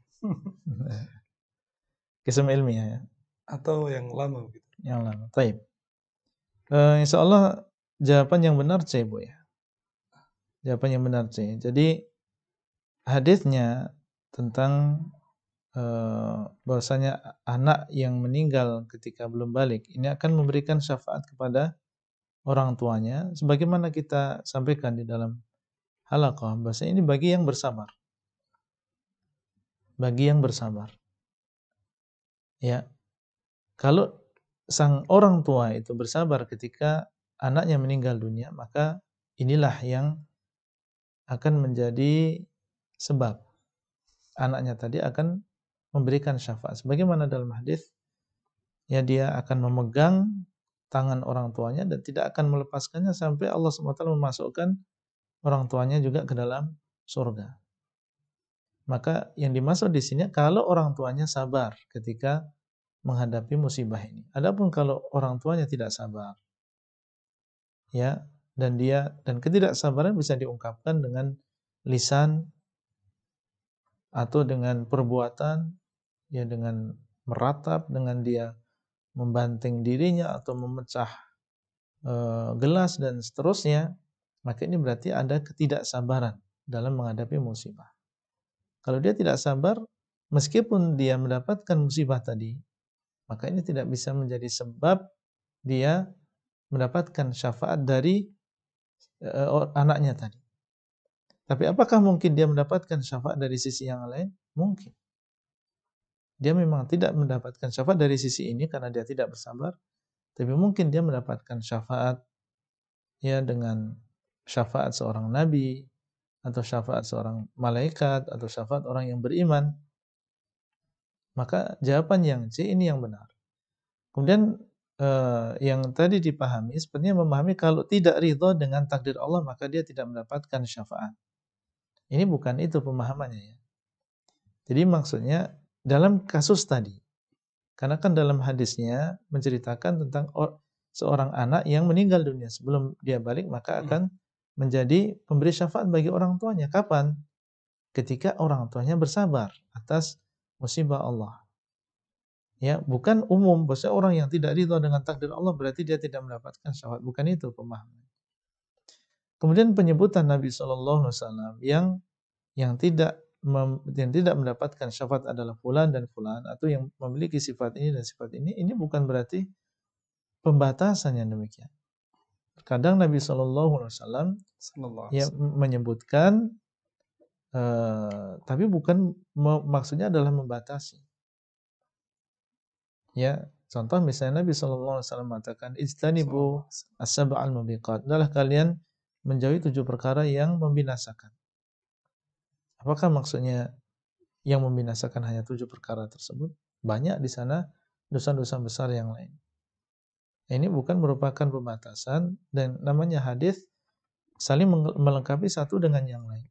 *laughs* Kisah ilmiah ya? Atau yang lama begitu? Yang lama, taib. Uh, insya Allah jawaban yang benar C, Bu ya. Jawaban yang benar C. Jadi hadisnya tentang e, bahwasanya anak yang meninggal ketika belum balik ini akan memberikan syafaat kepada orang tuanya sebagaimana kita sampaikan di dalam halaqah bahasa ini bagi yang bersabar bagi yang bersabar ya kalau sang orang tua itu bersabar ketika anaknya meninggal dunia maka inilah yang akan menjadi sebab anaknya tadi akan memberikan syafaat. Sebagaimana dalam hadis, ya dia akan memegang tangan orang tuanya dan tidak akan melepaskannya sampai Allah SWT memasukkan orang tuanya juga ke dalam surga. Maka yang dimaksud di sini kalau orang tuanya sabar ketika menghadapi musibah ini. Adapun kalau orang tuanya tidak sabar, ya dan dia dan ketidaksabaran bisa diungkapkan dengan lisan atau dengan perbuatan ya dengan meratap dengan dia membanting dirinya atau memecah e, gelas dan seterusnya maka ini berarti ada ketidaksabaran dalam menghadapi musibah kalau dia tidak sabar meskipun dia mendapatkan musibah tadi maka ini tidak bisa menjadi sebab dia mendapatkan syafaat dari e, anaknya tadi tapi apakah mungkin dia mendapatkan syafaat dari sisi yang lain? Mungkin. Dia memang tidak mendapatkan syafaat dari sisi ini karena dia tidak bersabar, tapi mungkin dia mendapatkan syafaat ya dengan syafaat seorang nabi atau syafaat seorang malaikat atau syafaat orang yang beriman. Maka jawaban yang C ini yang benar. Kemudian eh, yang tadi dipahami, sepertinya memahami kalau tidak ridho dengan takdir Allah maka dia tidak mendapatkan syafaat. Ini bukan itu pemahamannya ya. Jadi maksudnya dalam kasus tadi, karena kan dalam hadisnya menceritakan tentang seorang anak yang meninggal dunia sebelum dia balik maka hmm. akan menjadi pemberi syafaat bagi orang tuanya. Kapan? Ketika orang tuanya bersabar atas musibah Allah. Ya, bukan umum, bahasa orang yang tidak ridho dengan takdir Allah berarti dia tidak mendapatkan syafaat. Bukan itu pemahaman. Kemudian penyebutan Nabi Shallallahu Alaihi Wasallam yang yang tidak mem, yang tidak mendapatkan syafaat adalah fulan dan fulan atau yang memiliki sifat ini dan sifat ini ini bukan berarti pembatasan yang demikian. Kadang Nabi Shallallahu Alaihi Wasallam ya menyebutkan uh, tapi bukan maksudnya adalah membatasi. Ya, contoh misalnya Nabi Shallallahu Alaihi Wasallam mengatakan istanibu asab al mubiqat. Adalah kalian menjauhi tujuh perkara yang membinasakan. Apakah maksudnya yang membinasakan hanya tujuh perkara tersebut? Banyak di sana dosa-dosa besar yang lain. Ini bukan merupakan pembatasan dan namanya hadis saling melengkapi satu dengan yang lain.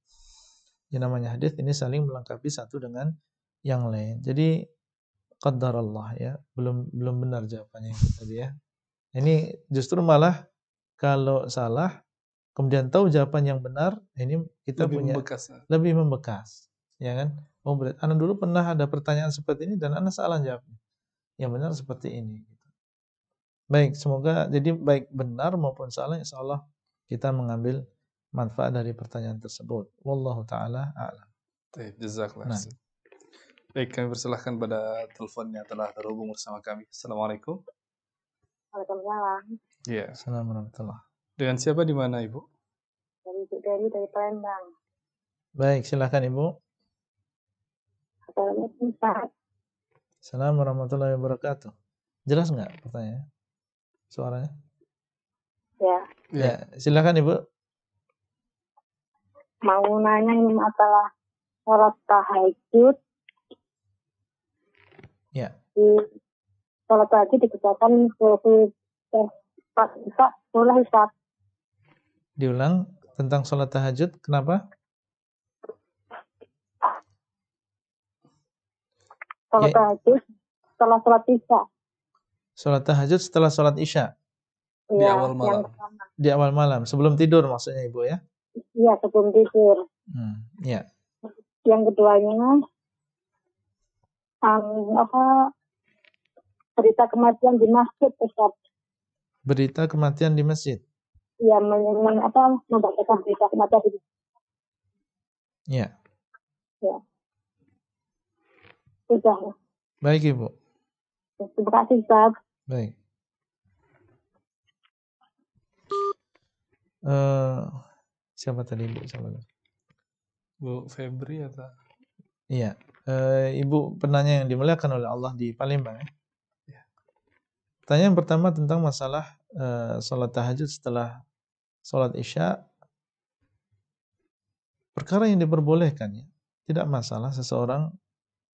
Yang namanya hadis ini saling melengkapi satu dengan yang lain. Jadi qadar Allah ya, belum belum benar jawabannya tadi ya. Ini justru malah kalau salah kemudian tahu jawaban yang benar, ini kita lebih punya membekas. Ya. lebih membekas, ya kan? Oh, berarti Anda dulu pernah ada pertanyaan seperti ini dan anak salah jawabnya. Yang benar seperti ini. Gitu. Baik, semoga jadi baik benar maupun salah, insya Allah kita mengambil manfaat dari pertanyaan tersebut. Wallahu taala a'lam. Baik, jazakallah. Nah. Baik, kami persilahkan pada telepon yang telah terhubung bersama kami. Assalamualaikum. Waalaikumsalam. Ya. Yeah. Assalamualaikum warahmatullahi dengan siapa di mana, Ibu? Dari Ibu Dari dari Palembang. Baik, silakan Ibu. Assalamualaikum, Pak. Assalamualaikum warahmatullahi wabarakatuh. Jelas nggak pertanyaan? Suaranya? Ya. Ya, silakan Ibu. Mau nanya ini masalah sholat tahajud. Ya. Di sholat tahajud dikerjakan Pak, Pak, boleh Ustaz. Diulang tentang sholat tahajud. Kenapa? Sholat ya. tahajud setelah sholat isya. Sholat tahajud setelah sholat isya. Ya, di awal malam. Di awal malam, sebelum tidur maksudnya ibu ya? Iya sebelum tidur. Hmm, ya. Yang keduanya, um, apa berita kematian di masjid Ustaz. Berita kematian di masjid ya men, apa membacakan berita semacam itu. Ya. Ya. Sudah. Baik ibu. Terima kasih pak. Baik. Uh, siapa tadi ibu? Siapa tadi? Bu Febri atau? Ya, iya. Uh, ibu penanya yang dimuliakan oleh Allah di Palembang. Ya? Pertanyaan pertama tentang masalah uh, sholat tahajud setelah sholat isya. Perkara yang diperbolehkan ya. Tidak masalah seseorang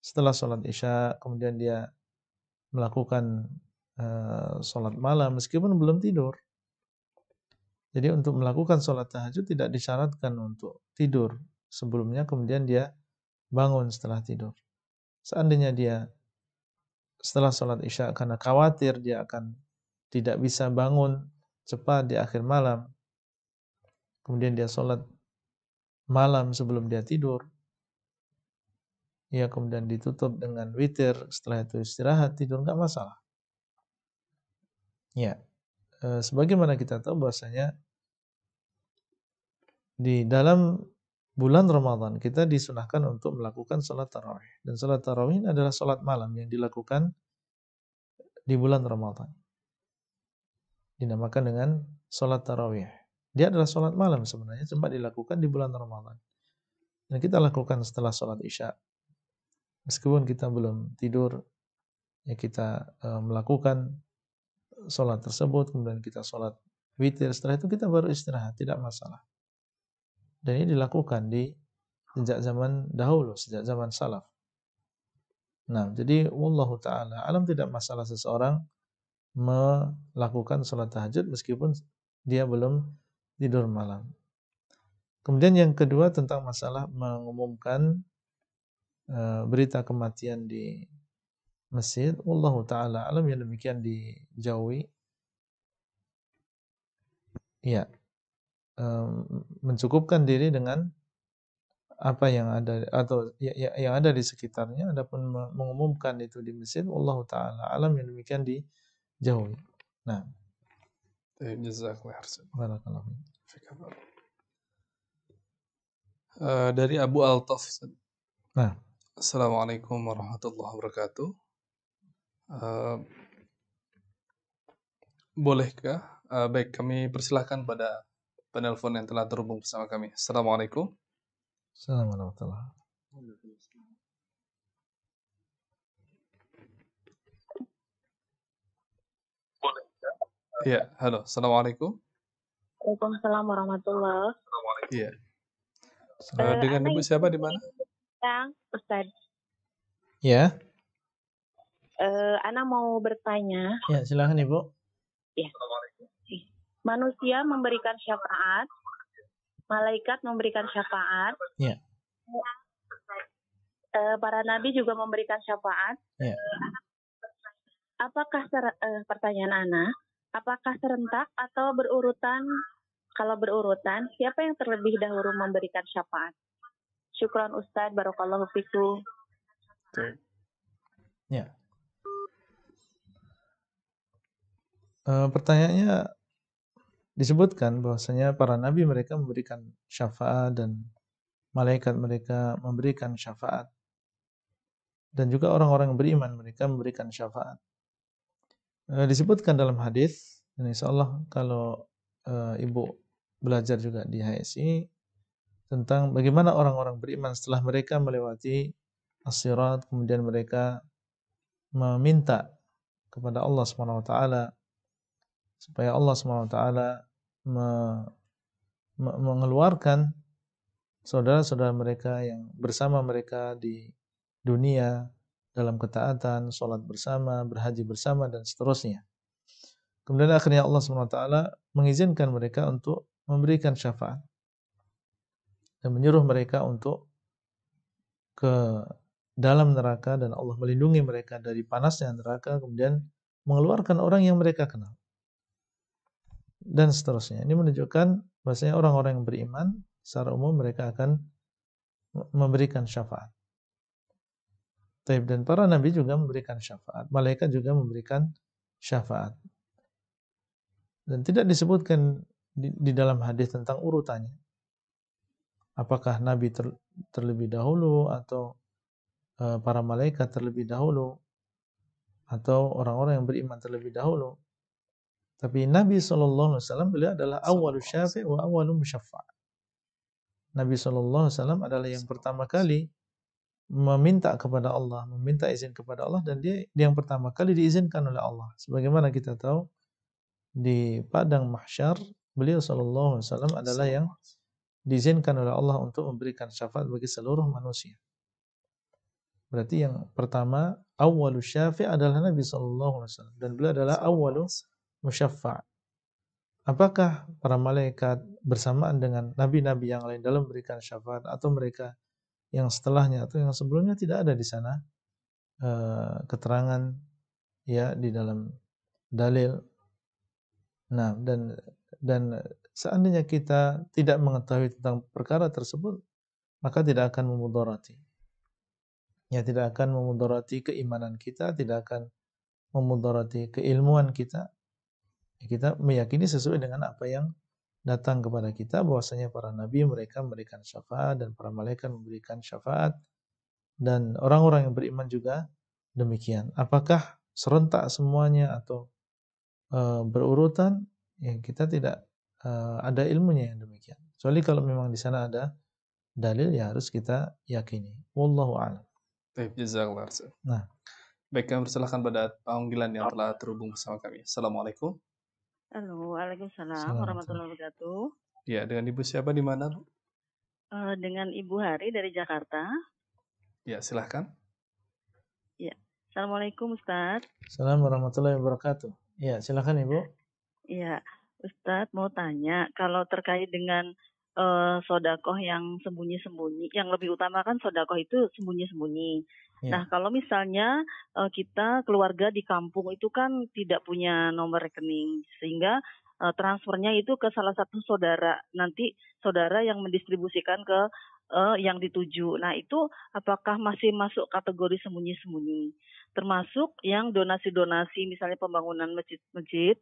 setelah sholat isya kemudian dia melakukan uh, sholat malam meskipun belum tidur. Jadi untuk melakukan sholat tahajud tidak disyaratkan untuk tidur sebelumnya kemudian dia bangun setelah tidur. Seandainya dia setelah sholat isya karena khawatir dia akan tidak bisa bangun cepat di akhir malam. Kemudian dia sholat malam sebelum dia tidur. Ya kemudian ditutup dengan witir, setelah itu istirahat, tidur nggak masalah. Ya, eh, sebagaimana kita tahu bahwasanya di dalam bulan Ramadan kita disunahkan untuk melakukan sholat tarawih. Dan sholat tarawih adalah sholat malam yang dilakukan di bulan Ramadan. Dinamakan dengan sholat tarawih. Dia adalah sholat malam sebenarnya, cuma dilakukan di bulan Ramadan. Dan kita lakukan setelah sholat isya. Meskipun kita belum tidur, ya kita e, melakukan sholat tersebut, kemudian kita sholat witir. Setelah itu kita baru istirahat, tidak masalah. Dan ini dilakukan di sejak zaman dahulu, sejak zaman salaf. Nah, jadi wallahu taala alam tidak masalah seseorang melakukan salat tahajud meskipun dia belum tidur malam. Kemudian yang kedua tentang masalah mengumumkan uh, berita kematian di masjid, wallahu taala alam yang demikian dijauhi. Ya mencukupkan diri dengan apa yang ada atau ya, ya, yang ada di sekitarnya adapun mengumumkan itu di masjid Allah taala alam yang demikian jauh. nah uh, dari Abu Altaf nah Assalamualaikum warahmatullahi wabarakatuh eh, bolehkah baik kami persilahkan pada penelpon yang telah terhubung bersama kami. Assalamualaikum. Assalamualaikum warahmatullahi Iya, halo. Assalamualaikum. Waalaikumsalam warahmatullahi wabarakatuh. Iya. Uh, dengan Ibu siapa di mana? Yang Ustaz. Ya. Eh, uh, Ana mau bertanya. Ya, silahkan Ibu. Ya manusia memberikan syafaat, malaikat memberikan syafaat, ya. Eh, para nabi juga memberikan syafaat. Ya. Apakah ser eh, pertanyaan Ana? Apakah serentak atau berurutan? Kalau berurutan, siapa yang terlebih dahulu memberikan syafaat? Syukron Ustadz, Barokallahu Fiku. Ya. Eh, pertanyaannya disebutkan bahwasanya para nabi mereka memberikan syafaat dan malaikat mereka memberikan syafaat dan juga orang-orang yang beriman mereka memberikan syafaat e, disebutkan dalam hadis dan insya Allah kalau e, ibu belajar juga di HSI tentang bagaimana orang-orang beriman setelah mereka melewati asyirat kemudian mereka meminta kepada Allah swt supaya Allah swt me, me, mengeluarkan saudara-saudara mereka yang bersama mereka di dunia dalam ketaatan, sholat bersama, berhaji bersama, dan seterusnya. Kemudian akhirnya Allah SWT mengizinkan mereka untuk memberikan syafaat dan menyuruh mereka untuk ke dalam neraka dan Allah melindungi mereka dari panasnya neraka kemudian mengeluarkan orang yang mereka kenal dan seterusnya. Ini menunjukkan bahwasanya orang-orang yang beriman secara umum mereka akan memberikan syafaat. Taib dan para nabi juga memberikan syafaat. Malaikat juga memberikan syafaat. Dan tidak disebutkan di, di dalam hadis tentang urutannya. Apakah nabi ter, terlebih dahulu atau e, para malaikat terlebih dahulu atau orang-orang yang beriman terlebih dahulu tapi Nabi SAW beliau adalah awal syafi' wa awal musyafa' Nabi SAW adalah yang pertama kali meminta kepada Allah, meminta izin kepada Allah dan dia, yang pertama kali diizinkan oleh Allah. Sebagaimana kita tahu di padang mahsyar beliau SAW adalah yang diizinkan oleh Allah untuk memberikan syafaat bagi seluruh manusia. Berarti yang pertama awal syafi' adalah Nabi SAW dan beliau adalah awal musyaffa. Apakah para malaikat bersamaan dengan nabi-nabi yang lain dalam memberikan syafaat atau mereka yang setelahnya atau yang sebelumnya tidak ada di sana e, keterangan ya di dalam dalil. Nah, dan dan seandainya kita tidak mengetahui tentang perkara tersebut, maka tidak akan memudorati, Ya, tidak akan memudorati keimanan kita, tidak akan memudorati keilmuan kita, kita meyakini sesuai dengan apa yang datang kepada kita bahwasanya para nabi mereka memberikan syafaat dan para malaikat memberikan syafaat dan orang-orang yang beriman juga demikian. Apakah serentak semuanya atau e, berurutan? yang kita tidak e, ada ilmunya yang demikian. Kecuali kalau memang di sana ada dalil ya harus kita yakini. Wallahu a'lam. Baik, jazakallahu Nah. Baik, kami persilahkan pada panggilan yang telah terhubung bersama kami. Assalamualaikum. Halo, Waalaikumsalam Assalamualaikum. warahmatullahi wabarakatuh. Ya, dengan Ibu siapa di mana, Uh, dengan Ibu Hari dari Jakarta. Ya, silahkan. Ya, Assalamualaikum Ustaz. Assalamualaikum warahmatullahi wabarakatuh. Ya, silahkan Ibu. Ya, Ustaz mau tanya kalau terkait dengan uh, sodakoh yang sembunyi-sembunyi, yang lebih utama kan sodakoh itu sembunyi-sembunyi. Iya. Nah, kalau misalnya uh, kita keluarga di kampung itu kan tidak punya nomor rekening sehingga uh, transfernya itu ke salah satu saudara. Nanti saudara yang mendistribusikan ke uh, yang dituju. Nah, itu apakah masih masuk kategori sembunyi-sembunyi? Termasuk yang donasi-donasi misalnya pembangunan masjid-masjid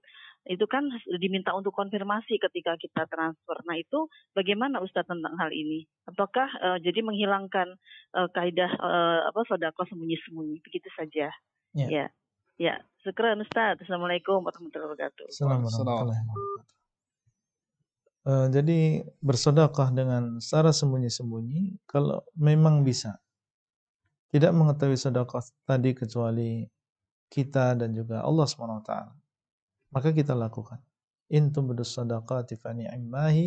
itu kan diminta untuk konfirmasi ketika kita transfer. Nah itu bagaimana Ustadz tentang hal ini? Apakah uh, jadi menghilangkan uh, kaidah uh, apa sodako sembunyi-sembunyi? Begitu saja. Ya. ya. Ya, sekarang Ustaz. Assalamualaikum warahmatullahi wabarakatuh. Assalamualaikum. Uh, jadi bersodakah dengan secara sembunyi-sembunyi kalau memang bisa. Tidak mengetahui sodakah tadi kecuali kita dan juga Allah SWT maka kita lakukan. In tumbudus sadaqati fa ni'immahi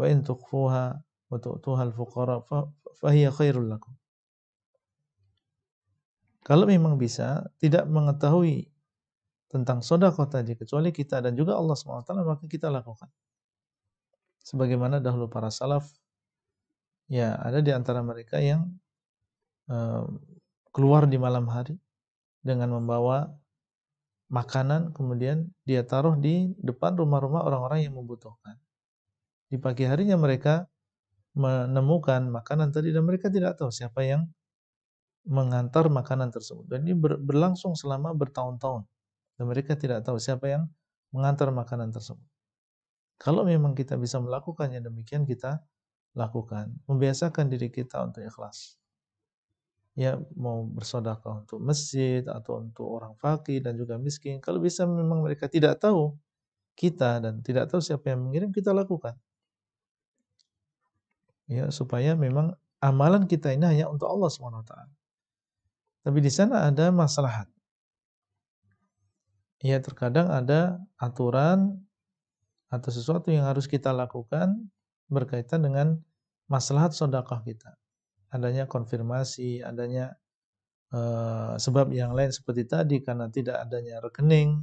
wa in tukfuha wa tu'tuha al-fuqara fa hiya khairul lakum. Kalau memang bisa, tidak mengetahui tentang sodakoh tadi, kecuali kita dan juga Allah SWT, maka kita lakukan. Sebagaimana dahulu para salaf, ya ada di antara mereka yang uh, keluar di malam hari dengan membawa makanan kemudian dia taruh di depan rumah-rumah orang-orang yang membutuhkan. Di pagi harinya mereka menemukan makanan tadi dan mereka tidak tahu siapa yang mengantar makanan tersebut. Dan ini berlangsung selama bertahun-tahun. Dan mereka tidak tahu siapa yang mengantar makanan tersebut. Kalau memang kita bisa melakukannya demikian kita lakukan. Membiasakan diri kita untuk ikhlas ya mau bersodakah untuk masjid atau untuk orang fakir dan juga miskin. Kalau bisa memang mereka tidak tahu kita dan tidak tahu siapa yang mengirim kita lakukan. Ya, supaya memang amalan kita ini hanya untuk Allah SWT. Tapi di sana ada maslahat. Ya, terkadang ada aturan atau sesuatu yang harus kita lakukan berkaitan dengan maslahat sodakah kita adanya konfirmasi, adanya uh, sebab yang lain seperti tadi karena tidak adanya rekening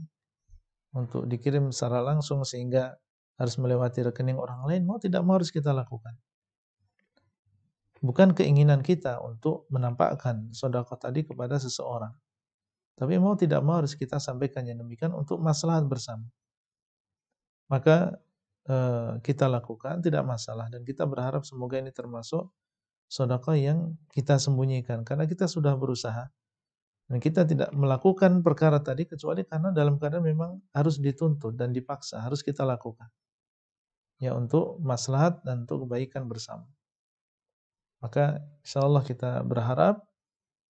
untuk dikirim secara langsung sehingga harus melewati rekening orang lain mau tidak mau harus kita lakukan. Bukan keinginan kita untuk menampakkan sodako tadi kepada seseorang. Tapi mau tidak mau harus kita sampaikan yang demikian untuk masalah bersama. Maka eh, kita lakukan tidak masalah dan kita berharap semoga ini termasuk sodakoh yang kita sembunyikan karena kita sudah berusaha dan kita tidak melakukan perkara tadi kecuali karena dalam keadaan memang harus dituntut dan dipaksa harus kita lakukan ya untuk maslahat dan untuk kebaikan bersama maka insya Allah kita berharap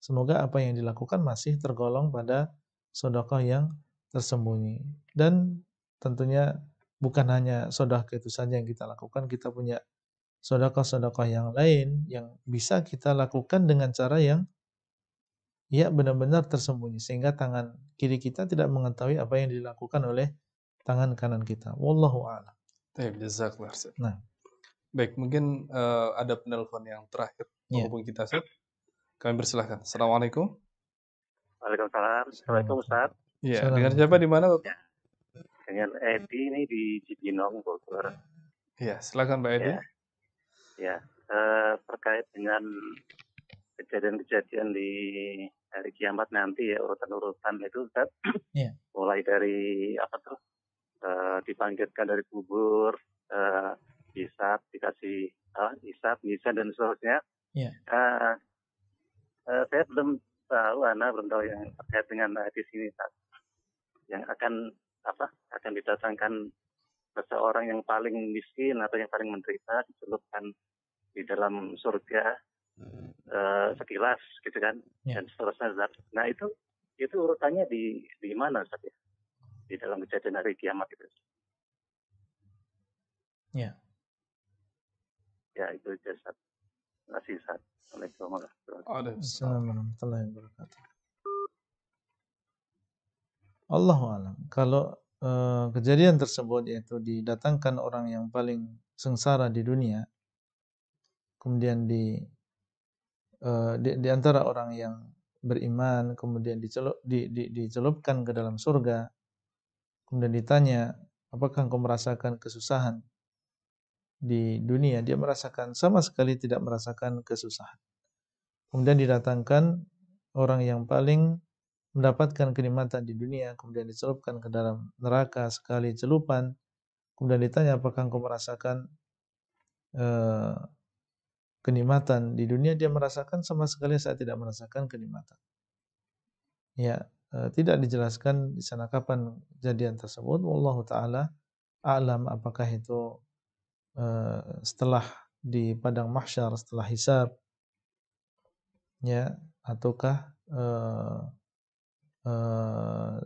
semoga apa yang dilakukan masih tergolong pada sodakoh yang tersembunyi dan tentunya bukan hanya sodakoh itu saja yang kita lakukan kita punya sodakah-sodakah yang lain yang bisa kita lakukan dengan cara yang ya benar-benar tersembunyi sehingga tangan kiri kita tidak mengetahui apa yang dilakukan oleh tangan kanan kita. Wallahu a'lam. Nah. Baik, mungkin uh, ada penelpon yang terakhir iya. menghubungi kita, Ustaz. Kami bersilahkan. Assalamualaikum. Waalaikumsalam. Assalamualaikum, Ustaz. Iya, dengan siapa di mana, Bapak? Ya. Dengan Edi ini di Cibinong, Bogor. Iya, silakan Pak Edi. Ya. Ya, eh, terkait dengan kejadian-kejadian di hari kiamat nanti ya urutan-urutan itu Ustaz. Yeah. *clears throat* Ya. Mulai dari apa tuh? Eh, dipanggilkan dari kubur, eh, isap dikasih eh, ah, isap nisa dan seterusnya. Yeah. Ya. Eh, saya belum tahu, Ana belum tahu yang terkait dengan hadis eh, ini Ustaz. Yang akan apa? Akan didatangkan seseorang yang paling miskin atau yang paling menderita dicelupkan di dalam surga uh, sekilas gitu kan yeah. dan seterusnya zat. Nah itu itu urutannya di di mana Ustaz ya? Di dalam kejadian hari kiamat itu. Ya. Ya itu jasad. Terima kasih Ustaz. Assalamualaikum warahmatullahi wabarakatuh. Allah alam. Kalau uh, kejadian tersebut yaitu didatangkan orang yang paling sengsara di dunia, kemudian di, uh, di di antara orang yang beriman kemudian dicelup, di, di, dicelupkan ke dalam surga kemudian ditanya apakah engkau merasakan kesusahan di dunia dia merasakan sama sekali tidak merasakan kesusahan kemudian didatangkan orang yang paling mendapatkan kenikmatan di dunia kemudian dicelupkan ke dalam neraka sekali celupan kemudian ditanya apakah engkau merasakan eh, kenikmatan di dunia dia merasakan sama sekali saya tidak merasakan kenikmatan. Ya, e, tidak dijelaskan di sana kapan kejadian tersebut. Wallahu taala alam apakah itu e, setelah di padang mahsyar setelah hisab ya ataukah e, e,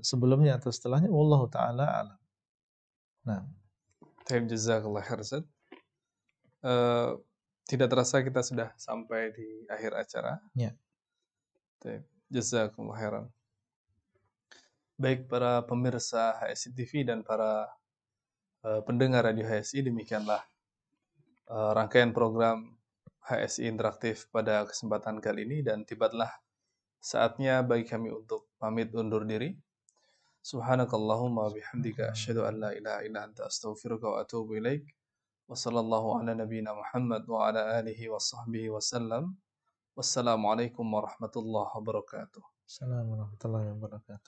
sebelumnya atau setelahnya wallahu taala alam. Nah. Terima Allah khairan. Tidak terasa kita sudah sampai di akhir acara. Ya. Jazakumullah khairan. Baik para pemirsa HSI TV dan para uh, pendengar radio HSI, demikianlah uh, rangkaian program HSI Interaktif pada kesempatan kali ini dan tibalah saatnya bagi kami untuk pamit undur diri. Subhanakallahumma bihamdika asyhadu an la ilaha illa anta astaghfiruka wa atubu ilaika. وصلى الله على نبينا محمد وعلى آله وصحبه وسلم والسلام عليكم ورحمة الله وبركاته السلام ورحمة الله وبركاته